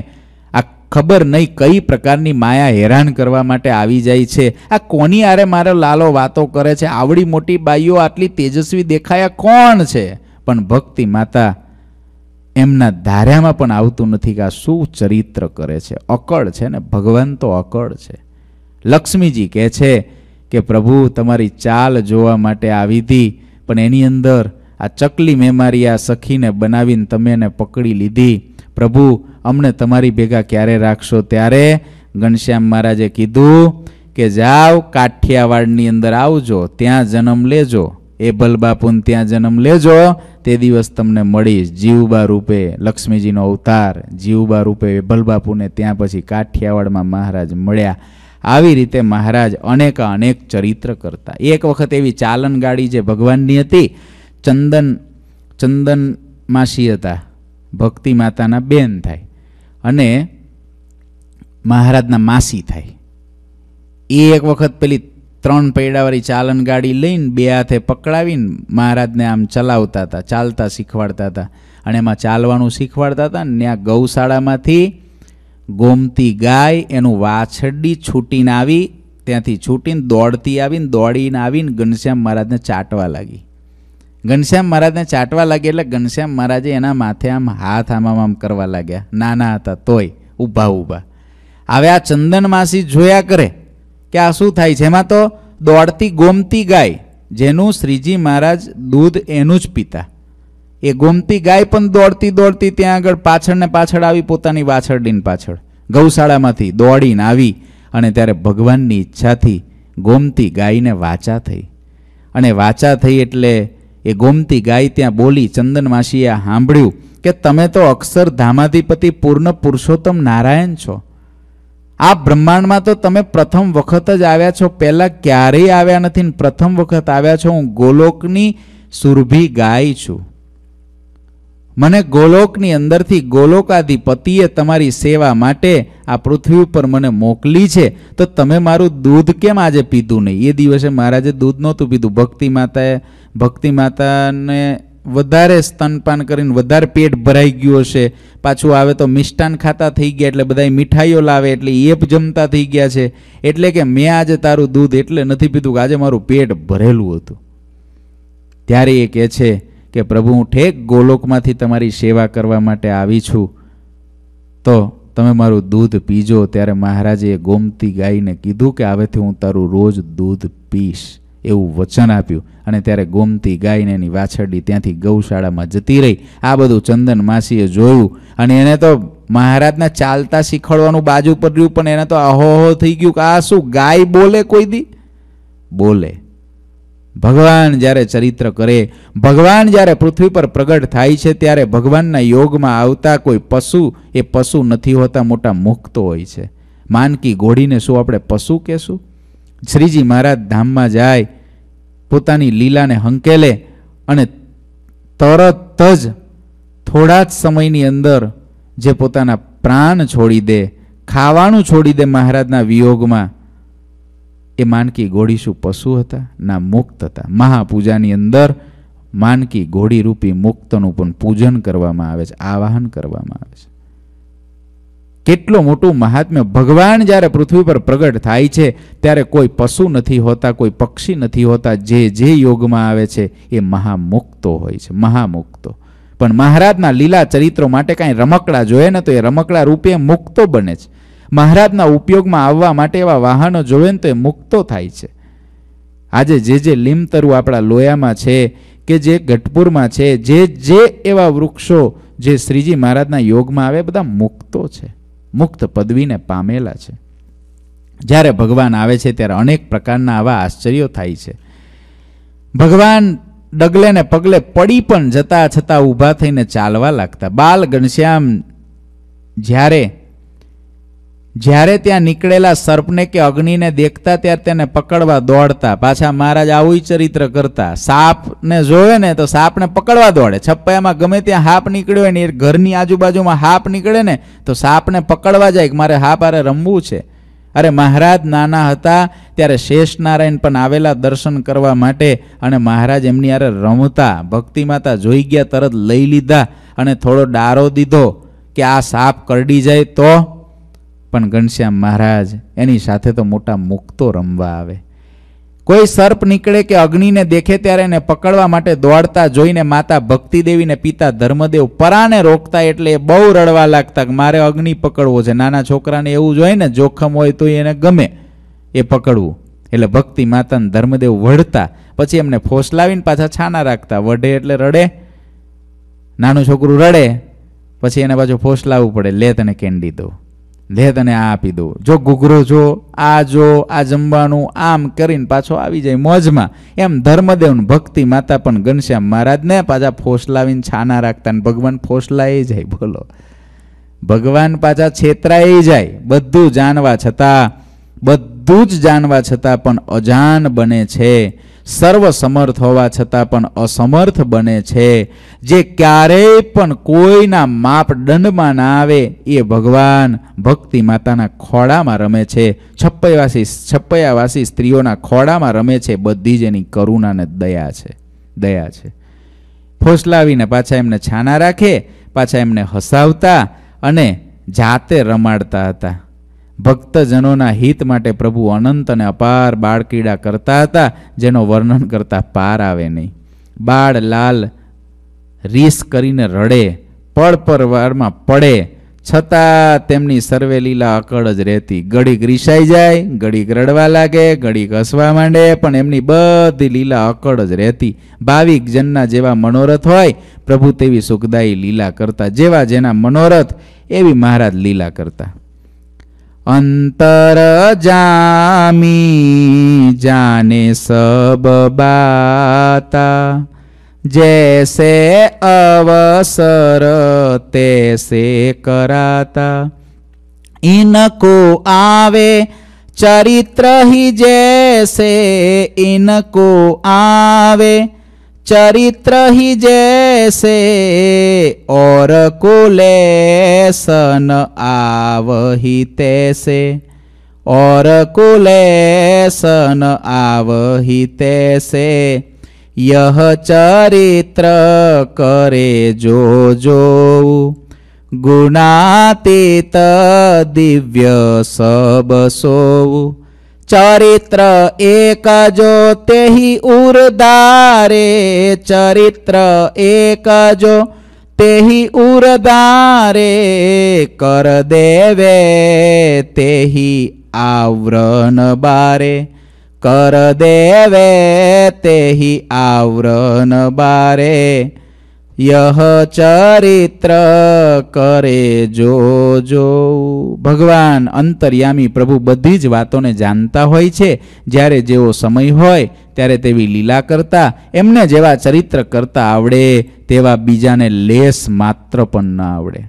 આ ખબર નહીં કઈ પ્રકારની માયા હેરાન કરવા માટે આવી જાય છે આ કોની આરે મારો લાલો વાતો કરે છે આવડી મોટી બાઈઓ આટલી તેજસ્વી દેખાયા કોણ છે પણ ભક્તિ માતા એમના ધાર્યામાં પણ આવતું નથી કે આ શું ચરિત્ર કરે છે અકળ છે ને ભગવાન તો અકળ છે લક્ષ્મીજી કહે છે કે પ્રભુ તમારી ચાલ જોવા માટે આવી હતી પણ એની અંદર આ ચકલી મેં મારી આ સખીને બનાવીને તમે એને પકડી લીધી પ્રભુ અમને તમારી ભેગા ક્યારે રાખશો ત્યારે ઘનશ્યામ મહારાજે કીધું કે જાઓ કાઠિયાવાડની અંદર આવજો ત્યાં જન્મ લેજો એ ભલબાપુન ત્યાં જન્મ લેજો તે દિવસ તમને મળીશ જીવબા રૂપે લક્ષ્મીજીનો અવતાર જીવબા રૂપે ભલબાપુને ત્યાં પછી કાઠિયાવાડમાં મહારાજ મળ્યા આવી રીતે મહારાજ અનેક અનેક ચરિત્ર કરતા એક વખત એવી ચાલન ગાડી જે ભગવાનની હતી ચંદન ચંદન માસી હતા ભક્તિ માતાના બેન થાય અને મહારાજના માસી થાય એ એક વખત પેલી ત્રણ પૈડાવાળી ચાલન ગાડી લઈને બે હાથે પકડાવીને મહારાજને આમ ચલાવતા હતા ચાલતા શીખવાડતા હતા અને એમાં ચાલવાનું શીખવાડતા હતા ને ત્યાં ગૌશાળામાંથી ગોમતી ગાય એનું વાછરડી છૂટીને આવી ત્યાંથી છૂટીને દોડતી આવીને દોડીને આવીને ઘનશ્યામ મહારાજને ચાટવા લાગી ઘનશ્યામ મહારાજને ચાટવા લાગી એટલે ઘનશ્યામ મહારાજે એના માથે આમ હાથ આમ આમ કરવા લાગ્યા નાના હતા તોય ઊભા ઊભા હવે આ ચંદન માસી જોયા કરે કે આ શું થાય છે એમાં તો દોડતી ગોમતી ગાય જેનું શ્રીજી મહારાજ દૂધ એનું જ પીતા એ ગોમતી ગાય પણ દોડતી દોડતી ત્યાં આગળ પાછળ ને પાછળ આવી પોતાની વાછરડીન પાછળ ગૌશાળામાંથી દોડીને આવી અને ત્યારે ભગવાનની ઈચ્છાથી ગોમતી ગાયને વાચા થઈ અને વાચા થઈ એટલે એ ગોમતી ગાય ત્યાં બોલી ચંદનવાસીએ સાંભળ્યું કે તમે તો અક્ષર ધામાધિપતિ પૂર્ણ પુરુષોત્તમ નારાયણ છો આ બ્રહ્માંડમાં તો તમે પ્રથમ વખત જ આવ્યા છો પહેલાં ક્યારેય આવ્યા નથી ને પ્રથમ વખત આવ્યા છો હું ગોલોકની સુરભી ગાય છું મને ગોલોકની અંદરથી ગોલોકાધિપતિએ તમારી સેવા માટે આ પૃથ્વી ઉપર મને મોકલી છે તો તમે મારું દૂધ કેમ આજે પીધું નહીં એ દિવસે મહારાજે દૂધ નહોતું પીધું ભક્તિ માતાએ ભક્તિ માતાને વધારે સ્તનપાન કરીને વધારે પેટ ભરાઈ ગયું હશે પાછું આવે તો મિષ્ટાન ખાતા થઈ ગયા એટલે બધા મીઠાઈઓ લાવે એટલે એ જમતા થઈ ગયા છે એટલે કે મેં આજે તારું દૂધ એટલે નથી પીધું કે આજે મારું પેટ ભરેલું હતું ત્યારે એ કહે છે કે પ્રભુ હું ઠેક ગોલોકમાંથી તમારી સેવા કરવા માટે આવી છું તો તમે મારું દૂધ પીજો ત્યારે મહારાજે ગોમતી ગાયને કીધું કે હવેથી હું તારું રોજ દૂધ પીશ એવું વચન આપ્યું અને ત્યારે ગોમતી ગાયને એની વાછરડી ત્યાંથી ગૌશાળામાં જતી રહી આ બધું ચંદન માસીએ જોયું અને એને તો મહારાજના ચાલતા શીખવાડવાનું બાજુ પડ્યું પણ એને તો અહોહો થઈ ગયું કે આ શું ગાય બોલે કોઈ દી બોલે ભગવાન જ્યારે ચરિત્ર કરે ભગવાન જ્યારે પૃથ્વી પર પ્રગટ થાય છે ત્યારે ભગવાનના યોગમાં આવતા કોઈ પશુ એ પશુ નથી હોતા મોટા મુક્ત હોય છે માનકી ઘોડીને શું આપણે પશુ કહેશું શ્રીજી મહારાજ ધામમાં જાય પોતાની લીલાને હંકેલે અને તરત જ થોડા જ સમયની અંદર જે પોતાના પ્રાણ છોડી દે ખાવાનું છોડી દે મહારાજના વિયોગમાં એ માનકી ઘોડી શું પશુ હતા ના મુક્ત હતા મહાપૂજાની અંદર માનકી ઘોડી રૂપી મુક્તનું પણ પૂજન કરવામાં આવે છે આવાહન કરવામાં આવે છે કેટલું મોટું મહાત્મ્ય ભગવાન જ્યારે પૃથ્વી પર પ્રગટ થાય છે ત્યારે કોઈ પશુ નથી હોતા કોઈ પક્ષી નથી હોતા જે જે યોગમાં આવે છે એ મહામુક્તો હોય છે મહામુક્તો પણ મહારાજના લીલા ચરિત્રો માટે કાંઈ રમકડા જોઈએ ને તો એ રમકડા રૂપે મુક્તો બને છે મહારાજના ઉપયોગમાં આવવા માટે એવા વાહનો જોવે ને તો એ મુક્તો થાય છે આજે જે જે લીમતરું આપણા લોયામાં છે કે જે ગઢપુરમાં છે જે જે એવા વૃક્ષો જે શ્રીજી મહારાજના યોગમાં આવે બધા મુક્તો છે મુક્ત પદવીને પામેલા છે જ્યારે ભગવાન આવે છે ત્યારે અનેક પ્રકારના આવા આશ્ચર્યો થાય છે ભગવાન ડગલે ને પગલે પડી પણ જતા છતાં ઊભા થઈને ચાલવા લાગતા બાલ ઘનશ્યામ જ્યારે જ્યારે ત્યાં નીકળેલા સર્પને કે અગ્નિને દેખતા ત્યારે તેને પકડવા દોડતા પાછા મહારાજ આવું ચરિત્ર કરતા સાપને જોવે ને તો સાપને પકડવા દોડે છપ્પાયામાં ગમે ત્યાં હાપ નીકળ્યો હોય ને એ ઘરની આજુબાજુમાં હાપ નીકળે ને તો સાપને પકડવા જાય કે મારે હાપ આરે રમવું છે અરે મહારાજ નાના હતા ત્યારે શેષ નારાયણ પણ આવેલા દર્શન કરવા માટે અને મહારાજ એમની આરે રમતા ભક્તિ માતા જોઈ ગયા તરત લઈ લીધા અને થોડો ડારો દીધો કે આ સાપ કરડી જાય તો પણ ઘનશ્યામ મહારાજ એની સાથે તો મોટા મુક્તો રમવા આવે કોઈ સર્પ નીકળે કે અગ્નિને દેખે ત્યારે એને પકડવા માટે દોડતા જોઈને માતા ભક્તિદેવીને પિતા ધર્મદેવ પરાને રોકતા એટલે એ બહુ રડવા લાગતા કે મારે અગ્નિ પકડવો છે નાના છોકરાને એવું જોઈએ ને જોખમ હોય તો એને ગમે એ પકડવું એટલે ભક્તિ માતાને ધર્મદેવ વઢતા પછી એમને ફોસલાવીને પાછા છાના રાખતા વઢે એટલે રડે નાનું છોકરું રડે પછી એને પાછું ફોસલાવવું પડે લે તને કેન્ડી દઉં લે તને આ આપી દઉં જો ઘૂઘરો જો આ જો આ જમવાનું આમ કરીને પાછો આવી જાય મોજમાં એમ ધર્મદેવનું ભક્તિ માતા પણ ઘનશ્યામ મહારાજને પાછા ફોસલાવીને છાના રાખતા ને ભગવાન ફોસલાઈ જાય બોલો ભગવાન પાછા છેતરાઈ જાય બધું જાણવા છતાં બધું જ જાણવા છતાં પણ અજાન બને છે સર્વ સમર્થ હોવા છતાં પણ અસમર્થ બને છે જે ક્યારેય પણ કોઈના માપદંડમાં ના આવે એ ભગવાન ભક્તિ માતાના ખોળામાં રમે છે છપ્પયાવાસી છપ્પયાવાસી સ્ત્રીઓના ખોડામાં રમે છે બધી જ એની કરુણાને દયા છે દયા છે ફોસલાવીને પાછા એમને છાના રાખે પાછા એમને હસાવતા અને જાતે રમાડતા હતા ભક્તજનોના હિત માટે પ્રભુ અનંત અને અપાર બાળકીડા કરતા હતા જેનો વર્ણન કરતા પાર આવે નહીં બાળ લાલ રીસ કરીને રડે પળ વારમાં પડે છતાં તેમની સર્વે લીલા અકળ જ રહેતી ઘડીક રીસાઈ જાય ઘડીક રડવા લાગે ઘડીક હસવા માંડે પણ એમની બધી લીલા અકળ જ રહેતી ભાવિક જનના જેવા મનોરથ હોય પ્રભુ તેવી સુખદાયી લીલા કરતા જેવા જેના મનોરથ એવી મહારાજ લીલા કરતા અંતર જામી જાને સબ બાતા જૈસે અવસર તૈસે કરાતા ઇનકો આવે ચરિત્ર હિ જૈસે ઇનકો આવે चरित्र ही जैसे और कुलेसन आवही तैसे और कुलेसन आवही तैसे यह चरित्र करे जो जो गुणातीत दिव्य सब सोऊ चरित्र एक जो ते ही उर्दारे चरित्र एक जो ते ही उर्दारे कर देवे ते ही आवरण बारे कर देवे ते ही आवरण बारे યહ ચરિત્ર કરે જો જો ભગવાન અંતર્યામી પ્રભુ બધી જ વાતોને જાણતા હોય છે જ્યારે જેવો સમય હોય ત્યારે તેવી લીલા કરતા એમને જેવા ચરિત્ર કરતા આવડે તેવા બીજાને લેસ માત્ર પણ ન આવડે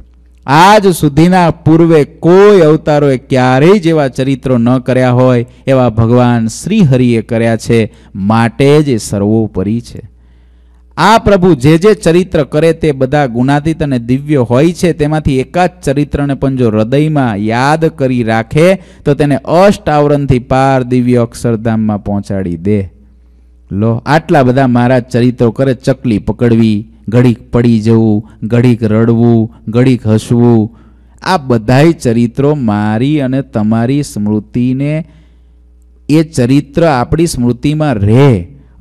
આજ સુધીના પૂર્વે કોઈ અવતારોએ ક્યારેય જેવા ચરિત્રો ન કર્યા હોય એવા ભગવાન શ્રીહરિએ કર્યા છે માટે જ એ સર્વોપરી છે આ પ્રભુ જે જે ચરિત્ર કરે તે બધા ગુણાતીત અને દિવ્ય હોય છે તેમાંથી એકાદ ચરિત્રને પણ જો હૃદયમાં યાદ કરી રાખે તો તેને અષ્ટાવરણથી પાર દિવ્ય અક્ષરધામમાં પહોંચાડી દે લો આટલા બધા મારા ચરિત્રો કરે ચકલી પકડવી ઘડીક પડી જવું ઘડીક રડવું ઘડીક હસવું આ બધાય ચરિત્રો મારી અને તમારી સ્મૃતિને એ ચરિત્ર આપણી સ્મૃતિમાં રહે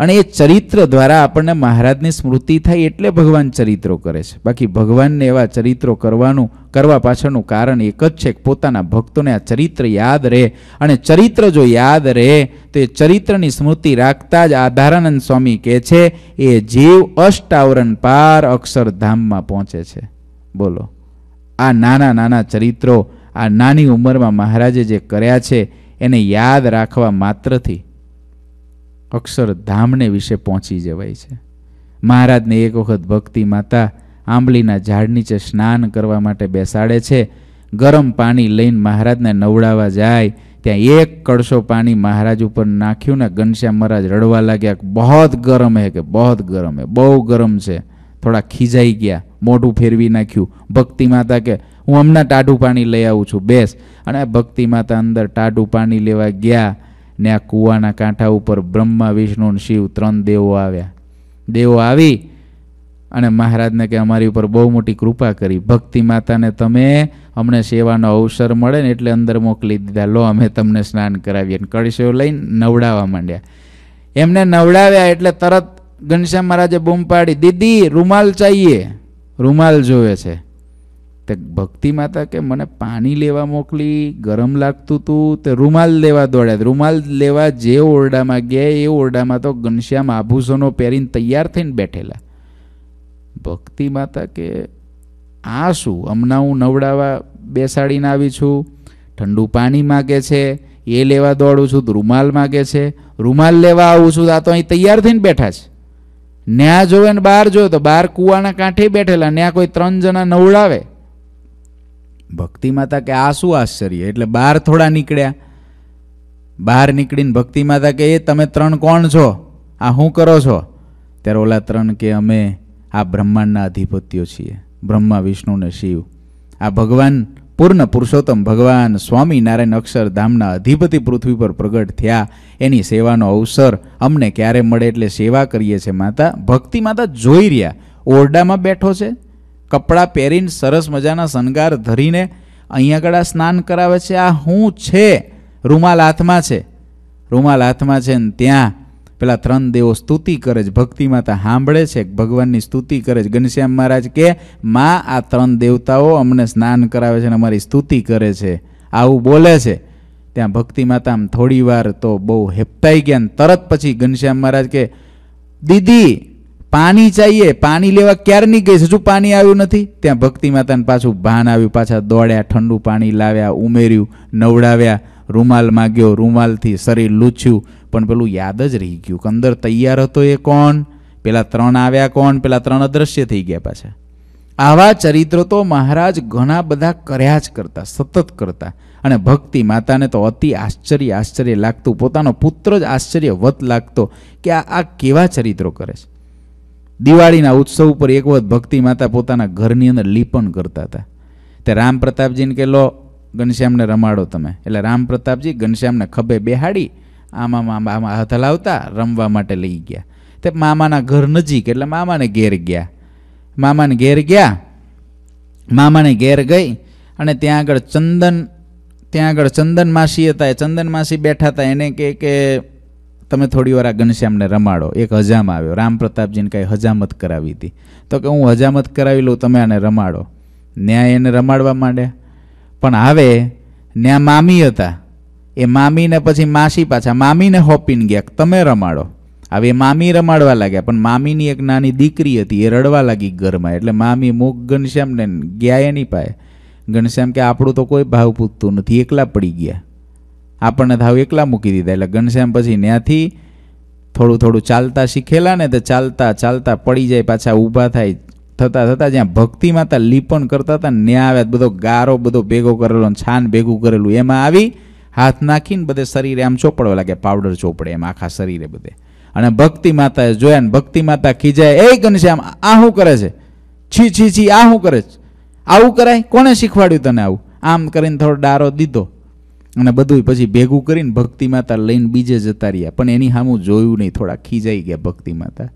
અને એ ચરિત્ર દ્વારા આપણને મહારાજની સ્મૃતિ થાય એટલે ભગવાન ચરિત્રો કરે છે બાકી ભગવાનને એવા ચરિત્રો કરવાનું કરવા પાછળનું કારણ એક જ છે કે પોતાના ભક્તોને આ ચરિત્ર યાદ રહે અને ચરિત્ર જો યાદ રહે તો એ ચરિત્રની સ્મૃતિ રાખતા જ આધારાનંદ સ્વામી કહે છે એ જીવ અષ્ટાવરણ પાર અક્ષરધામમાં પહોંચે છે બોલો આ નાના નાના ચરિત્રો આ નાની ઉંમરમાં મહારાજે જે કર્યા છે એને યાદ રાખવા માત્રથી અક્ષરધામને વિશે પહોંચી જવાય છે મહારાજને એક વખત ભક્તિ માતા આંબલીના ઝાડ નીચે સ્નાન કરવા માટે બેસાડે છે ગરમ પાણી લઈને મહારાજને નવડાવવા જાય ત્યાં એક કળશો પાણી મહારાજ ઉપર નાખ્યું ને ઘનશ્યામ મહારાજ રડવા લાગ્યા બહોત ગરમ હે કે બહોત ગરમ હે બહુ ગરમ છે થોડા ખીજાઈ ગયા મોઢું ફેરવી નાખ્યું ભક્તિ માતા કે હું હમણાં ટાઢું પાણી લઈ આવું છું બેસ અને ભક્તિ માતા અંદર ટાઢું પાણી લેવા ગયા ને આ કૂવાના કાંઠા ઉપર બ્રહ્મા વિષ્ણુ અને શિવ ત્રણ દેવો આવ્યા દેવો આવી અને મહારાજને કે અમારી ઉપર બહુ મોટી કૃપા કરી ભક્તિ માતાને તમે અમને સેવાનો અવસર મળે ને એટલે અંદર મોકલી દીધા લો અમે તમને સ્નાન કરાવીએ અને કળશીઓ લઈને નવડાવવા માંડ્યા એમને નવડાવ્યા એટલે તરત ઘનશ્યામ મહારાજે બૂમ પાડી દીદી રૂમાલ ચાહીએ રૂમાલ જોવે છે તે ભક્તિ માતા કે મને પાણી લેવા મોકલી ગરમ લાગતું હતું તે રૂમાલ લેવા દોડ્યા રૂમાલ લેવા જે ઓરડામાં ગયા એ ઓરડામાં તો ઘનશ્યામ આભૂષણો પહેરીને તૈયાર થઈને બેઠેલા ભક્તિ માતા કે આ શું હમણાં હું નવડાવા બેસાડીને આવી છું ઠંડુ પાણી માગે છે એ લેવા દોડું છું રૂમાલ માગે છે રૂમાલ લેવા આવું છું આ તો અહીં તૈયાર થઈને બેઠા છે ન્યા જોવે ને બહાર જોયો તો બહાર કૂવાના કાંઠે બેઠેલા ન્યા કોઈ ત્રણ જણા નવડાવે ભક્તિ માતા કે આ શું આશ્ચર્ય એટલે બહાર થોડા નીકળ્યા બહાર નીકળીને ભક્તિ માતા કે એ તમે ત્રણ કોણ છો આ શું કરો છો ત્યારે ઓલા ત્રણ કે અમે આ બ્રહ્માંડના અધિપત્યો છીએ બ્રહ્મા વિષ્ણુ ને શિવ આ ભગવાન પૂર્ણ પુરુષોત્તમ ભગવાન સ્વામિનારાયણ અક્ષરધામના અધિપતિ પૃથ્વી પર પ્રગટ થયા એની સેવાનો અવસર અમને ક્યારે મળે એટલે સેવા કરીએ છીએ માતા ભક્તિ માતા જોઈ રહ્યા ઓરડામાં બેઠો છે કપડાં પહેરીને સરસ મજાના શણગાર ધરીને અહીંયા આગળ સ્નાન કરાવે છે આ હું છે રૂમાલ હાથમાં છે રૂમાલ હાથમાં છે ને ત્યાં પેલા ત્રણ દેવો સ્તુતિ કરે છે ભક્તિ માતા સાંભળે છે ભગવાનની સ્તુતિ કરે છે ઘનશ્યામ મહારાજ કે માં આ ત્રણ દેવતાઓ અમને સ્નાન કરાવે છે અને અમારી સ્તુતિ કરે છે આવું બોલે છે ત્યાં ભક્તિ માતા આમ થોડી વાર તો બહુ હેપતાઈ ગયા તરત પછી ઘનશ્યામ મહારાજ કે દીદી પાણી ચાહીએ પાણી લેવા નહીં ગઈ હજુ પાણી આવ્યું નથી ત્યાં ભક્તિ માતાને પાછું ભાન આવ્યું પાછા દોડ્યા ઠંડુ પાણી લાવ્યા ઉમેર્યું નવડાવ્યા રૂમાલ માગ્યો રૂમાલથી શરીર લૂછ્યું પણ પેલું યાદ જ રહી ગયું કે અંદર તૈયાર હતો એ કોણ પેલા ત્રણ આવ્યા કોણ પેલા ત્રણ અદ્રશ્ય થઈ ગયા પાછા આવા ચરિત્રો તો મહારાજ ઘણા બધા કર્યા જ કરતા સતત કરતા અને ભક્તિ માતાને તો અતિ આશ્ચર્ય આશ્ચર્ય લાગતું પોતાનો પુત્ર જ આશ્ચર્યવત લાગતો કે આ આ કેવા ચરિત્રો કરે છે દિવાળીના ઉત્સવ ઉપર એક વખત ભક્તિ માતા પોતાના ઘરની અંદર લીપણ કરતા હતા તે રામ પ્રતાપજીને કે લો ઘનશ્યામને રમાડો તમે એટલે રામ પ્રતાપજી ઘનશ્યામને ખભે બેહાડી આમાં મામા આમાં હાથ હલાવતા રમવા માટે લઈ ગયા તે મામાના ઘર નજીક એટલે મામાને ઘેર ગયા મામાને ઘેર ગયા મામાને ઘેર ગઈ અને ત્યાં આગળ ચંદન ત્યાં આગળ ચંદન માસી હતા એ ચંદન માસી બેઠા હતા એને કે કે તમે થોડી વાર આ ઘનશ્યામને રમાડો એક હજામ આવ્યો રામ પ્રતાપજીને કાંઈ હજામત કરાવી હતી તો કે હું હજામત કરાવી લઉં તમે આને રમાડો ન્યાય એને રમાડવા માંડ્યા પણ હવે ન્યા મામી હતા એ મામીને પછી માસી પાછા મામીને હોપીને ગયા તમે રમાડો હવે મામી રમાડવા લાગ્યા પણ મામીની એક નાની દીકરી હતી એ રડવા લાગી ઘરમાં એટલે મામી મૂક ઘનશ્યામને ગયા એની પાસે ઘનશ્યામ કે આપણું તો કોઈ ભાવ પૂછતું નથી એકલા પડી ગયા આપણને હાવ એકલા મૂકી દીધા એટલે ઘનશ્યામ પછી ત્યાંથી થોડું થોડું ચાલતા શીખેલા ને તો ચાલતા ચાલતા પડી જાય પાછા ઊભા થાય થતાં થતાં જ્યાં ભક્તિ માતા લીપણ કરતા હતા ન્યા આવ્યા બધો ગારો બધો ભેગો કરેલો છાન ભેગું કરેલું એમાં આવી હાથ નાખીને બધે શરીરે આમ ચોપડવા લાગે પાવડર ચોપડે એમ આખા શરીરે બધે અને ભક્તિ માતાએ જોયા ને ભક્તિ માતા ખીજાય એ ઘનશ્યામ આ શું કરે છે છી છી છી આ શું કરે છે આવું કરાય કોણે શીખવાડ્યું તને આવું આમ કરીને થોડો ડારો દીધો અને બધું પછી ભેગું કરીને ભક્તિ માતા લઈને બીજે જતા રહ્યા પણ એની સામું જોયું નહીં થોડા ખીજાઈ ગયા ભક્તિ માતા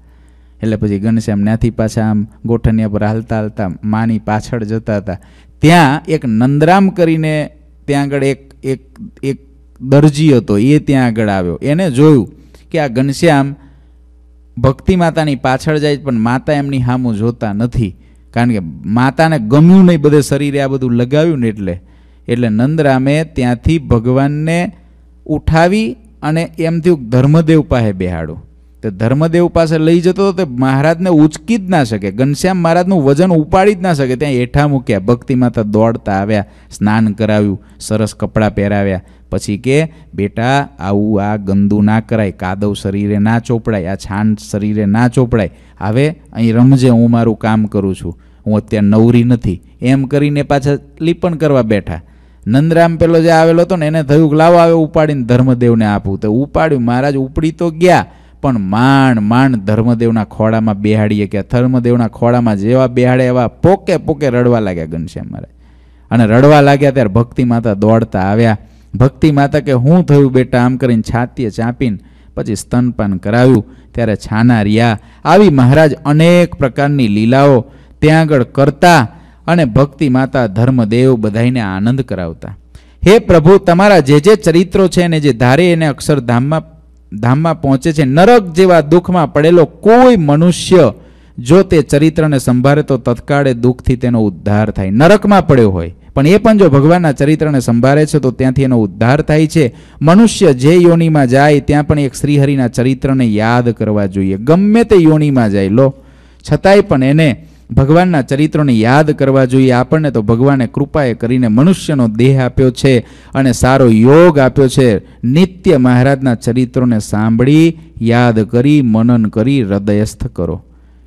એટલે પછી ઘનશ્યામ ત્યાંથી પાછા આમ ગોઠણિયા પર હાલતા હાલતા માની પાછળ જતા હતા ત્યાં એક નંદરામ કરીને ત્યાં આગળ એક એક એક દરજી હતો એ ત્યાં આગળ આવ્યો એને જોયું કે આ ઘનશ્યામ ભક્તિ માતાની પાછળ જાય પણ માતા એમની સામું જોતા નથી કારણ કે માતાને ગમ્યું નહીં બધે શરીરે આ બધું લગાવ્યું ને એટલે એટલે નંદરામે ત્યાંથી ભગવાનને ઉઠાવી અને એમ થયું ધર્મદેવ પાસે બેહાડો તો ધર્મદેવ પાસે લઈ જતો તો મહારાજને ઉચકી જ ના શકે ઘનશ્યામ મહારાજનું વજન ઉપાડી જ ના શકે ત્યાં હેઠા મૂક્યા ભક્તિમાં દોડતા આવ્યા સ્નાન કરાવ્યું સરસ કપડાં પહેરાવ્યા પછી કે બેટા આવું આ ગંદુ ના કરાય કાદવ શરીરે ના ચોપડાય આ છાણ શરીરે ના ચોપડાય હવે અહીં રમજે હું મારું કામ કરું છું હું અત્યારે નવરી નથી એમ કરીને પાછા લીપણ કરવા બેઠા નંદરામ પેલો જે આવેલો હતો ને એને થયું કે લાવો આવે ઉપાડીને ધર્મદેવને આપું તો ઉપાડ્યું મહારાજ ઉપડી તો ગયા પણ માંડ માંડ ધર્મદેવના ખોળામાં બેહાડીએ કે ધર્મદેવના ખોળામાં જેવા બેહાડે એવા પોકે પોકે રડવા લાગ્યા ઘનશ્યામ મહારાજ અને રડવા લાગ્યા ત્યારે ભક્તિ માતા દોડતા આવ્યા ભક્તિ માતા કે હું થયું બેટા આમ કરીને છાતીએ ચાંપીને પછી સ્તનપાન કરાવ્યું ત્યારે છાના રહ્યા આવી મહારાજ અનેક પ્રકારની લીલાઓ ત્યાં આગળ કરતા અને ભક્તિ માતા ધર્મદેવ બધાઈને આનંદ કરાવતા હે પ્રભુ તમારા જે જે ચરિત્રો છે અને જે ધારે એને અક્ષરધામમાં ધામમાં પહોંચે છે નરક જેવા દુઃખમાં પડેલો કોઈ મનુષ્ય જો તે ચરિત્રને સંભાળે તો તત્કાળે દુઃખથી તેનો ઉદ્ધાર થાય નરકમાં પડ્યો હોય પણ એ પણ જો ભગવાનના ચરિત્રને સંભાળે છે તો ત્યાંથી એનો ઉદ્ધાર થાય છે મનુષ્ય જે યોનિમાં જાય ત્યાં પણ એક શ્રીહરિના ચરિત્રને યાદ કરવા જોઈએ ગમે તે યોનિમાં જાય લો છતાંય પણ એને ભગવાનના ચરિત્રોને યાદ કરવા જોઈએ આપણને તો ભગવાને કૃપાએ કરીને મનુષ્યનો દેહ આપ્યો છે અને સારો યોગ આપ્યો છે નિત્ય મહારાજના ચરિત્રોને સાંભળી યાદ કરી મનન કરી હૃદયસ્થ કરો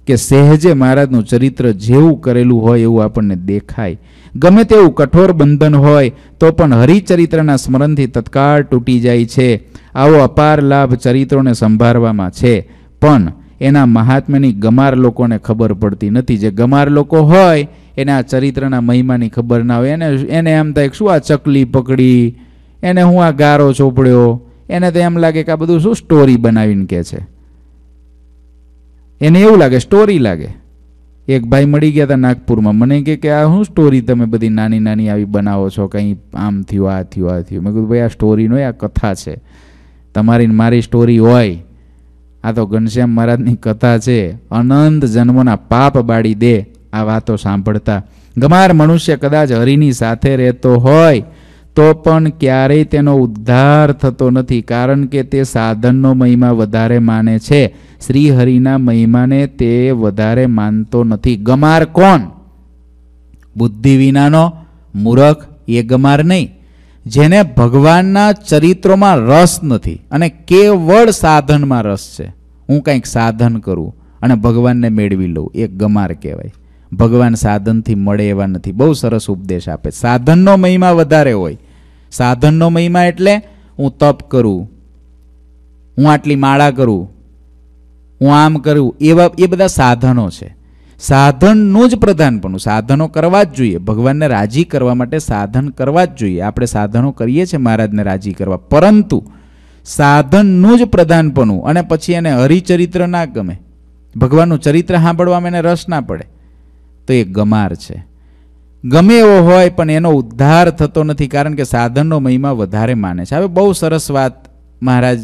કે સહેજે મહારાજનું ચરિત્ર જેવું કરેલું હોય એવું આપણને દેખાય ગમે તેવું કઠોર બંધન હોય તો પણ હરિચરિત્રના સ્મરણથી તત્કાળ તૂટી જાય છે આવો અપાર લાભ ચરિત્રોને સંભાળવામાં છે પણ એના મહાત્મ્યની ગમાર લોકોને ખબર પડતી નથી જે ગમાર લોકો હોય એને આ ચરિત્રના મહિમાની ખબર ના હોય એને એને એમ થાય શું આ ચકલી પકડી એને હું આ ગારો ચોપડ્યો એને તો એમ લાગે કે આ બધું શું સ્ટોરી બનાવીને કહે છે એને એવું લાગે સ્ટોરી લાગે એક ભાઈ મળી ગયા હતા નાગપુરમાં મને કે કે આ શું સ્ટોરી તમે બધી નાની નાની આવી બનાવો છો કંઈ આમ થયું આ થયું આ થયું મેં કીધું ભાઈ આ સ્ટોરીનો આ કથા છે તમારી મારી સ્ટોરી હોય આ તો ઘનશ્યામ મહારાજની કથા છે અનંત જન્મોના પાપ બાળી દે આ વાતો સાંભળતા ગમાર મનુષ્ય કદાચ હરિની સાથે રહેતો હોય તો પણ ક્યારેય તેનો ઉદ્ધાર થતો નથી કારણ કે તે સાધનનો મહિમા વધારે માને છે શ્રી હરિના મહિમાને તે વધારે માનતો નથી ગમાર કોણ બુદ્ધિ વિનાનો મૂરખ એ ગમાર નહીં જેને ભગવાનના ચરિત્રોમાં રસ નથી અને કેવળ સાધનમાં રસ છે હું કંઈક સાધન કરું અને ભગવાનને મેળવી લઉં એ ગમાર કહેવાય ભગવાન સાધનથી મળે એવા નથી બહુ સરસ ઉપદેશ આપે સાધનનો મહિમા વધારે હોય સાધનનો મહિમા એટલે હું તપ કરું હું આટલી માળા કરું હું આમ કરું એવા એ બધા સાધનો છે સાધનનું જ પ્રધાનપણું સાધનો કરવા જ જોઈએ ભગવાનને રાજી કરવા માટે સાધન કરવા જ જોઈએ આપણે સાધનો કરીએ છીએ મહારાજને રાજી કરવા પરંતુ સાધનનું જ પ્રધાનપણું અને પછી એને હરિચરિત્ર ના ગમે ભગવાનનું ચરિત્ર સાંભળવામાં એને રસ ના પડે તો એ ગમાર છે ગમે એવો હોય પણ એનો ઉદ્ધાર થતો નથી કારણ કે સાધનનો મહિમા વધારે માને છે હવે બહુ સરસ વાત મહારાજ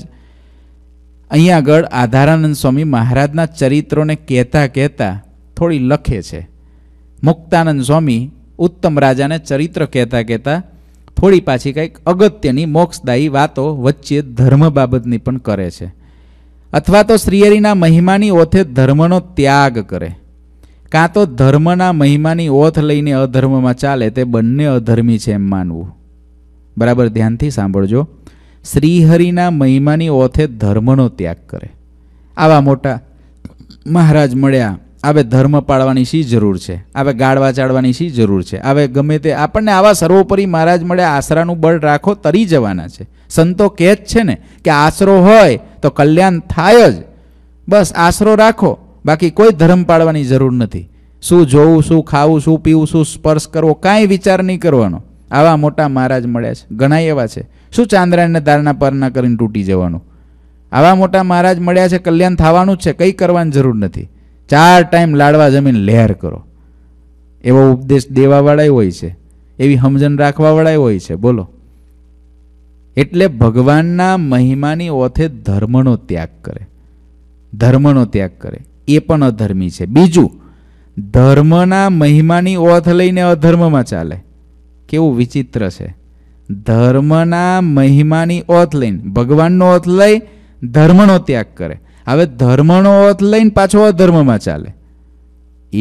અહીંયા આગળ આધારાનંદ સ્વામી મહારાજના ચરિત્રોને કહેતા કહેતા થોડી લખે છે મુક્તાનંદ સ્વામી ઉત્તમ રાજાને ચરિત્ર કહેતા કહેતા થોડી પાછી કંઈક અગત્યની મોક્ષદાયી વાતો વચ્ચે ધર્મ બાબતની પણ કરે છે અથવા તો શ્રીહરિના મહિમાની ઓથે ધર્મનો ત્યાગ કરે કાં તો ધર્મના મહિમાની ઓથ લઈને અધર્મમાં ચાલે તે બંને અધર્મી છે એમ માનવું બરાબર ધ્યાનથી સાંભળજો શ્રીહરિના મહિમાની ઓથે ધર્મનો ત્યાગ કરે આવા મોટા મહારાજ મળ્યા આવે ધર્મ પાળવાની શી જરૂર છે આવે ગાળવા ચાળવાની શી જરૂર છે આવે ગમે તે આપણને આવા સર્વોપરી મહારાજ મળે આશરાનું બળ રાખો તરી જવાના છે સંતો કહે જ છે ને કે આશરો હોય તો કલ્યાણ થાય જ બસ આશરો રાખો બાકી કોઈ ધર્મ પાળવાની જરૂર નથી શું જોવું શું ખાવું શું પીવું શું સ્પર્શ કરવો કાંઈ વિચાર નહીં કરવાનો આવા મોટા મહારાજ મળ્યા છે ઘણા એવા છે શું ચાંદ્રાયણને ધારણા પારના કરીને તૂટી જવાનું આવા મોટા મહારાજ મળ્યા છે કલ્યાણ થવાનું જ છે કંઈ કરવાની જરૂર નથી ચાર ટાઈમ લાડવા જમીન લહેર કરો એવો ઉપદેશ દેવાવાળા હોય છે એવી સમજણ રાખવાવાળા હોય છે બોલો એટલે ભગવાનના મહિમાની ઓથે ધર્મનો ત્યાગ કરે ધર્મનો ત્યાગ કરે એ પણ અધર્મી છે બીજું ધર્મના મહિમાની ઓથ લઈને અધર્મમાં ચાલે કેવું વિચિત્ર છે ધર્મના મહિમાની ઓથ લઈને ભગવાનનો ઓથ લઈ ધર્મનો ત્યાગ કરે હવે ધર્મનો અર્થ લઈને પાછો અધર્મમાં ચાલે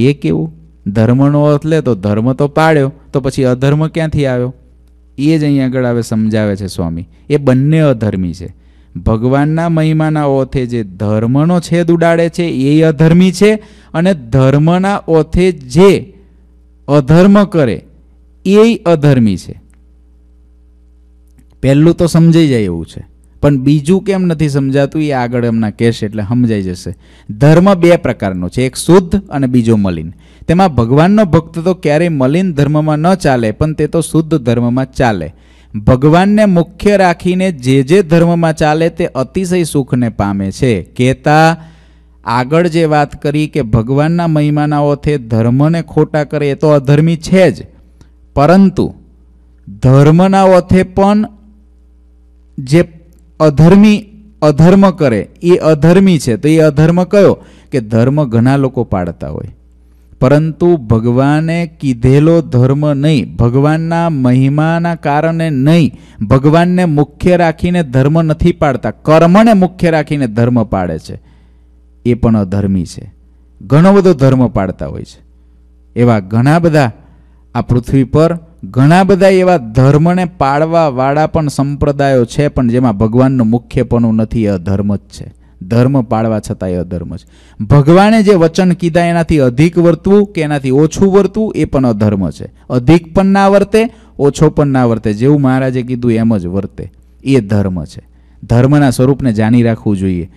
એ કેવું ધર્મનો અર્થ લે તો ધર્મ તો પાડ્યો તો પછી અધર્મ ક્યાંથી આવ્યો એ જ અહીં આગળ હવે સમજાવે છે સ્વામી એ બંને અધર્મી છે ભગવાનના મહિમાના ઓથે જે ધર્મનો છેદ ઉડાડે છે એ અધર્મી છે અને ધર્મના ઓથે જે અધર્મ કરે એ અધર્મી છે પહેલું તો સમજાઈ જાય એવું છે પણ બીજું કેમ નથી સમજાતું એ આગળ એમના કહેશે એટલે સમજાઈ જશે ધર્મ બે પ્રકારનો છે એક શુદ્ધ અને બીજો મલિન તેમાં ભગવાનનો ભક્ત તો ક્યારેય મલિન ધર્મમાં ન ચાલે પણ તે તો શુદ્ધ ધર્મમાં ચાલે ભગવાનને મુખ્ય રાખીને જે જે ધર્મમાં ચાલે તે અતિશય સુખને પામે છે કહેતા આગળ જે વાત કરી કે ભગવાનના મહિમાનાઓથી ધર્મને ખોટા કરે એ તો અધર્મી છે જ પરંતુ ધર્મના ઓથે પણ જે અધર્મી અધર્મ કરે એ અધર્મી છે તો એ અધર્મ કયો કે ધર્મ ઘણા લોકો પાડતા હોય પરંતુ ભગવાને કીધેલો ધર્મ નહીં ભગવાનના મહિમાના કારણે નહીં ભગવાનને મુખ્ય રાખીને ધર્મ નથી પાડતા કર્મને મુખ્ય રાખીને ધર્મ પાડે છે એ પણ અધર્મી છે ઘણો બધો ધર્મ પાડતા હોય છે એવા ઘણા બધા આ પૃથ્વી પર ઘણા બધા એવા ધર્મને પાળવા વાળા પણ સંપ્રદાયો છે પણ જેમાં ભગવાનનું મુખ્યપણું નથી એ અધર્મ જ છે ધર્મ પાળવા છતાં એ અધર્મ છે ભગવાને જે વચન કીધા એનાથી અધિક વર્તવું કે એનાથી ઓછું વર્તવું એ પણ અધર્મ છે અધિક પણ ના વર્તે ઓછો પણ ના વર્તે જેવું મહારાજે કીધું એમ જ વર્તે એ ધર્મ છે ધર્મના સ્વરૂપને જાણી રાખવું જોઈએ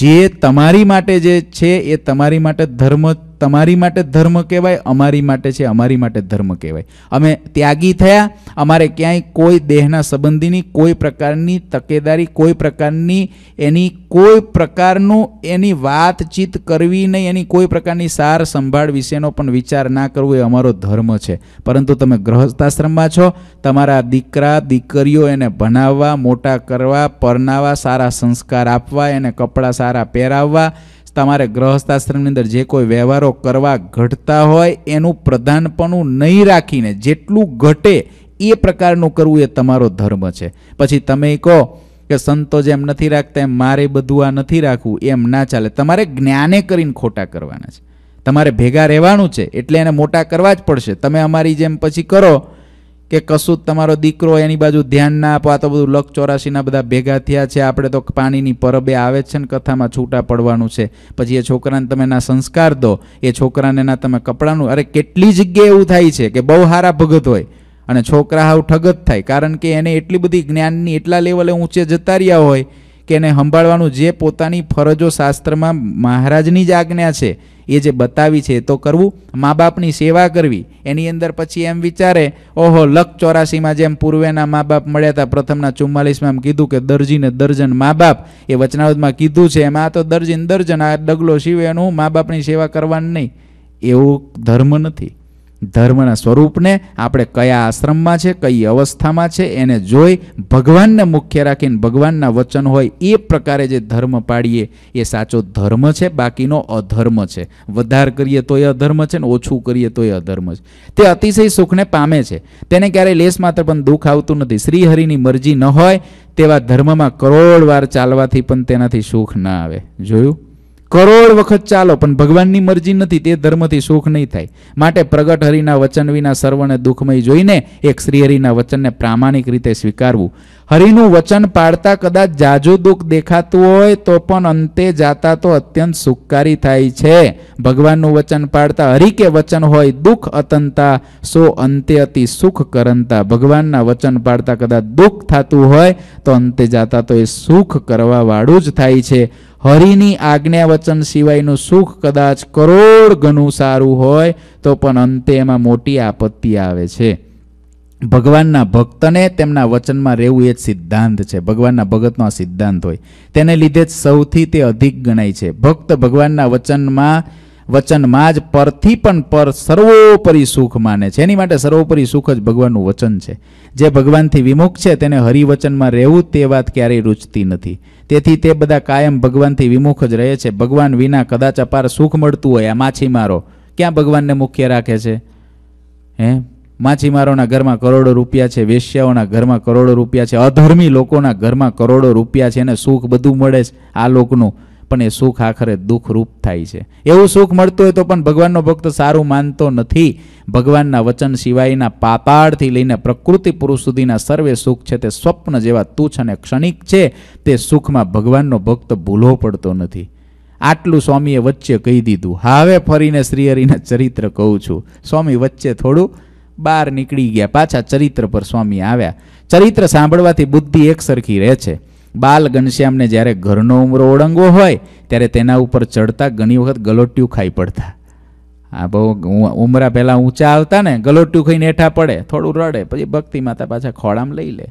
જે તમારી માટે જે છે એ તમારી માટે ધર્મ જ તમારી માટે ધર્મ કહેવાય અમારી માટે છે અમારી માટે ધર્મ કહેવાય અમે ત્યાગી થયા અમારે ક્યાંય કોઈ દેહના સંબંધીની કોઈ પ્રકારની તકેદારી કોઈ પ્રકારની એની કોઈ પ્રકારનું એની વાતચીત કરવી નહીં એની કોઈ પ્રકારની સાર સંભાળ વિશેનો પણ વિચાર ના કરવો એ અમારો ધર્મ છે પરંતુ તમે ગ્રહસ્થાશ્રમમાં છો તમારા દીકરા દીકરીઓ એને ભણાવવા મોટા કરવા પરનાવા સારા સંસ્કાર આપવા એને કપડાં સારા પહેરાવવા તમારે ગ્રહસ્થાશ્રમની અંદર જે કોઈ વ્યવહારો કરવા ઘટતા હોય એનું પ્રધાનપણું નહીં રાખીને જેટલું ઘટે એ પ્રકારનું કરવું એ તમારો ધર્મ છે પછી તમે કહો કે સંતો જેમ નથી રાખતા એમ મારે બધું આ નથી રાખવું એમ ના ચાલે તમારે જ્ઞાને કરીને ખોટા કરવાના છે તમારે ભેગા રહેવાનું છે એટલે એને મોટા કરવા જ પડશે તમે અમારી જેમ પછી કરો કે કશું જ તમારો દીકરો એની બાજુ ધ્યાન ના આપો આ તો બધું લક ચોરાશીના બધા ભેગા થયા છે આપણે તો પાણીની પરબે આવે છે ને કથામાં છૂટા પડવાનું છે પછી એ છોકરાને તમે ના સંસ્કાર દો એ છોકરાને ના તમે કપડાનું અરે કેટલી જગ્યાએ એવું થાય છે કે બહુ સારા ભગત હોય અને છોકરા હાવ ઠગત થાય કારણ કે એને એટલી બધી જ્ઞાનની એટલા લેવલે ઊંચે જતા રહ્યા હોય કે એને સંભાળવાનું જે પોતાની ફરજો શાસ્ત્રમાં મહારાજની જ આજ્ઞા છે એ જે બતાવી છે તો કરવું મા બાપની સેવા કરવી એની અંદર પછી એમ વિચારે ઓહો લક ચોરાસીમાં જેમ પૂર્વેના મા બાપ મળ્યા હતા પ્રથમના ચુમ્માલીસમાં એમ કીધું કે દરજીને દર્જન મા બાપ એ વચનાવતમાં કીધું છે એમાં તો દરજીને દર્જન આ ડગલો શિવે એનું મા બાપની સેવા કરવાની નહીં એવું ધર્મ નથી ધર્મના સ્વરૂપને આપણે કયા આશ્રમમાં છે કઈ અવસ્થામાં છે એને જોઈ ભગવાનને મુખ્ય રાખીને ભગવાનના વચન હોય એ પ્રકારે જે ધર્મ પાડીએ એ સાચો ધર્મ છે બાકીનો અધર્મ છે વધાર કરીએ તો એ અધર્મ છે ને ઓછું કરીએ તો એ અધર્મ છે તે અતિશય સુખને પામે છે તેને ક્યારેય લેસ માત્ર પણ દુઃખ આવતું નથી શ્રીહરિની મરજી ન હોય તેવા ધર્મમાં કરોડ વાર ચાલવાથી પણ તેનાથી સુખ ન આવે જોયું કરોડ વખત ચાલો પણ ભગવાનની મરજી નથી તે ધર્મથી સુખ નહીં થાય માટે પ્રગટ હરિના વચન વિના સર્વને દુઃખમય જોઈને એક શ્રીહરિના વચનને પ્રામાણિક રીતે સ્વીકારવું હરિનું વચન પાડતા કદાચ જાજુ દુઃખ દેખાતું હોય તો પણ અંતે જાતા તો અત્યંત સુખકારી થાય છે ભગવાનનું વચન પાડતા હરિ કે વચન હોય દુઃખ અતંતા સો અંતે અતિ સુખ કરંતા ભગવાનના વચન પાડતા કદાચ દુઃખ થતું હોય તો અંતે જાતા તો એ સુખ કરવાવાળું જ થાય છે હરિની આજ્ઞા વચન સિવાયનું સુખ કદાચ કરોડ ગણું સારું હોય તો પણ અંતે એમાં મોટી આપત્તિ આવે છે ભગવાનના ભક્તને તેમના વચનમાં રહેવું એ જ સિદ્ધાંત છે ભગવાનના ભગતનો આ સિદ્ધાંત હોય તેને લીધે જ સૌથી તે અધિક ગણાય છે ભક્ત ભગવાનના વચનમાં વચનમાં જ પરથી પણ પર સર્વોપરી સુખ માને છે એની માટે સર્વોપરી સુખ જ ભગવાનનું વચન છે જે ભગવાનથી વિમુખ છે તેને હરિવચનમાં રહેવું તે વાત ક્યારેય રૂચતી નથી તેથી તે બધા કાયમ ભગવાનથી વિમુખ જ રહે છે ભગવાન વિના કદાચ અપાર સુખ મળતું હોય આ માછીમારો ક્યાં ભગવાનને મુખ્ય રાખે છે હે માછીમારોના ઘરમાં કરોડો રૂપિયા છે વેશ્યાઓના ઘરમાં કરોડો રૂપિયા છે અધર્મી લોકોના ઘરમાં કરોડો રૂપિયા છે અને સુખ બધું મળે છે આ લોકનું પણ એ સુખ આખરે દુઃખરૂપ થાય છે એવું સુખ મળતું હોય તો પણ ભગવાનનો ભક્ત સારું માનતો નથી ભગવાનના વચન સિવાયના પાપાળથી લઈને પ્રકૃતિ પુરુષ સુધીના સર્વે સુખ છે તે સ્વપ્ન જેવા તુચ્છ અને ક્ષણિક છે તે સુખમાં ભગવાનનો ભક્ત ભૂલો પડતો નથી આટલું સ્વામીએ વચ્ચે કહી દીધું હવે ફરીને શ્રીહરિના ચરિત્ર કહું છું સ્વામી વચ્ચે થોડું બહાર નીકળી ગયા પાછા ચરિત્ર પર સ્વામી આવ્યા ચરિત્ર સાંભળવાથી બુદ્ધિ એક સરખી રહે છે બાલ ઘનશ્યામને જ્યારે ઘરનો ઉમરો ઓળંગવો હોય ત્યારે તેના ઉપર ચડતા ઘણી વખત ગલોટિયું ખાઈ પડતા આ બહુ ઉમરા પહેલાં ઊંચા આવતા ને ગલોટિયું ખાઈને હેઠા પડે થોડું રડે પછી ભક્તિ માતા પાછા ખોળામ લઈ લે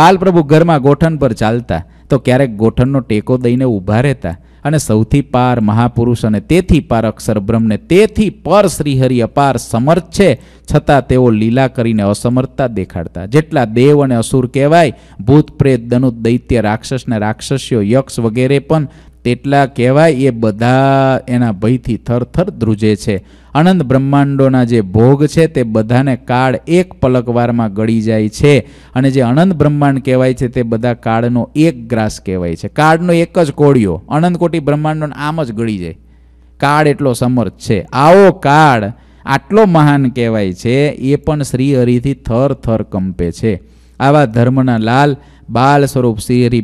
બાલપ્રભુ ઘરમાં ગોઠણ પર ચાલતા તો ક્યારેક ગોઠણનો ટેકો દઈને ઊભા રહેતા અને સૌથી પાર મહાપુરુષ અને તેથી પાર અક્ષર બ્રહ્મને તેથી પર શ્રીહરિ અપાર સમર્થ છે છતાં તેઓ લીલા કરીને અસમર્થતા દેખાડતા જેટલા દેવ અને અસુર કહેવાય ભૂત પ્રેત દનુત દૈત્ય રાક્ષસ ને રાક્ષસીઓ યક્ષ વગેરે પણ તેટલા કહેવાય એ બધા એના ભયથી થરથર ધ્રુજે છે અનંત બ્રહ્માંડોના જે ભોગ છે તે બધાને કાળ એક પલકવારમાં ગળી જાય છે અને જે અનંત બ્રહ્માંડ કહેવાય છે તે બધા કાળનો એક ગ્રાસ કહેવાય છે કાળનો એક જ કોળિયો અનંત કોટી બ્રહ્માંડોને આમ જ ગળી જાય કાળ એટલો સમર્થ છે આવો કાળ આટલો મહાન કહેવાય છે એ પણ શ્રીહરિથી થર થર કંપે છે આવા ધર્મના લાલ બાલ સ્વરૂપ શ્રીહરિ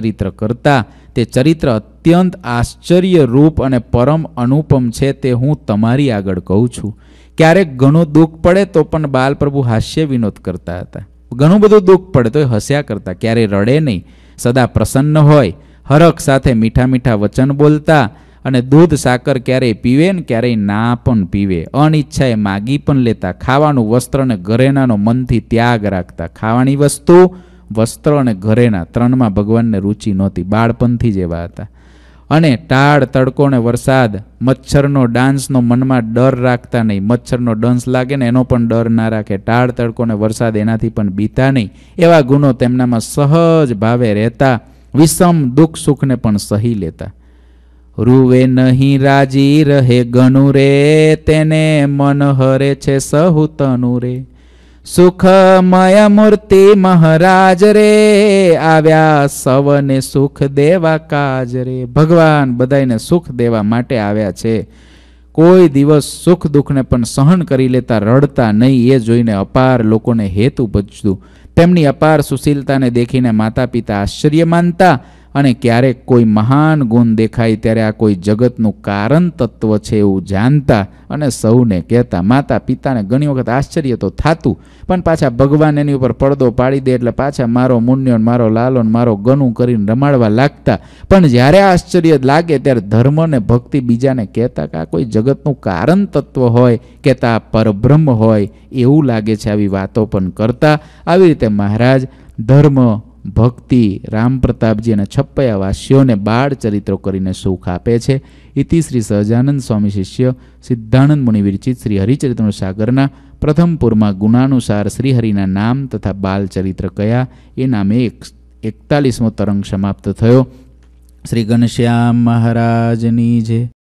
ચરિત્ર કરતા તે ચરિત્ર અત્યંત આશ્ચર્ય રૂપ અને પરમ અનુપમ છે તે હું તમારી આગળ કહું છું ક્યારેક ઘણું દુઃખ પડે તો પણ બાલપ્રભુ હાસ્ય વિનોદ કરતા હતા ઘણું બધું દુઃખ પડે તો એ હસ્યા કરતા ક્યારેય રડે નહીં સદા પ્રસન્ન હોય હરખ સાથે મીઠા મીઠા વચન બોલતા અને દૂધ સાકર ક્યારેય પીવે ને ક્યારેય ના પણ પીવે અનિચ્છાએ માગી પણ લેતા ખાવાનું વસ્ત્ર અને ઘરેણાનો મનથી ત્યાગ રાખતા ખાવાની વસ્તુ વસ્ત્ર અને ઘરેના ત્રણમાં ભગવાનને રુચિ નહોતી બાળપણથી જ એવા હતા અને ટાળ તડકો ને વરસાદ મચ્છરનો ડાન્સનો મનમાં ડર રાખતા નહીં મચ્છરનો ડંસ લાગે ને એનો પણ ડર ના રાખે ટાળ તડકો ને વરસાદ એનાથી પણ બીતા નહીં એવા ગુણો તેમનામાં સહજ ભાવે રહેતા વિષમ દુઃખ સુખને પણ સહી લેતા રૂવે નહીં રાજી રહે ગણું રે તેને મન હરે છે સહુ તનુ રે સુખમય મૂર્તિ મહારાજ રે આવ્યા સવને સુખ દેવા કાજ રે ભગવાન બધાને સુખ દેવા માટે આવ્યા છે કોઈ દિવસ સુખ દુઃખને પણ સહન કરી લેતા રડતા નહીં એ જોઈને અપાર લોકોને હેતુ ભજતું તેમની અપાર સુશીલતાને દેખીને માતા પિતા આશ્ચર્ય માનતા અને ક્યારેક કોઈ મહાન ગુણ દેખાય ત્યારે આ કોઈ જગતનું કારણ તત્વ છે એવું જાણતા અને સૌને કહેતા માતા પિતાને ઘણી વખત આશ્ચર્ય તો થતું પણ પાછા ભગવાન એની ઉપર પડદો પાડી દે એટલે પાછા મારો મુન્યો મારો લાલો મારો ગનું કરીને રમાડવા લાગતા પણ જ્યારે આશ્ચર્ય લાગે ત્યારે ધર્મ ને ભક્તિ બીજાને કહેતા કે આ કોઈ જગતનું કારણ તત્વ હોય કહેતા પરબ્રહ્મ હોય એવું લાગે છે આવી વાતો પણ કરતા આવી રીતે મહારાજ ધર્મ ભક્તિ રામ પ્રતાપજી અને છપ્પયા વાસીઓને બાળ ચરિત્રો કરીને સુખ આપે છે ઇતિ શ્રી સહજાનંદ સ્વામી શિષ્ય સિદ્ધાનંદ મુનિ વિરચિત શ્રી હરિચરિત્રનું સાગરના પ્રથમપુરમાં ગુણાનુસાર શ્રીહરિના નામ તથા બાલ ચરિત્ર કયા એ નામે એક એકતાલીસમો તરંગ સમાપ્ત થયો શ્રી ઘનશ્યામ મહારાજની જે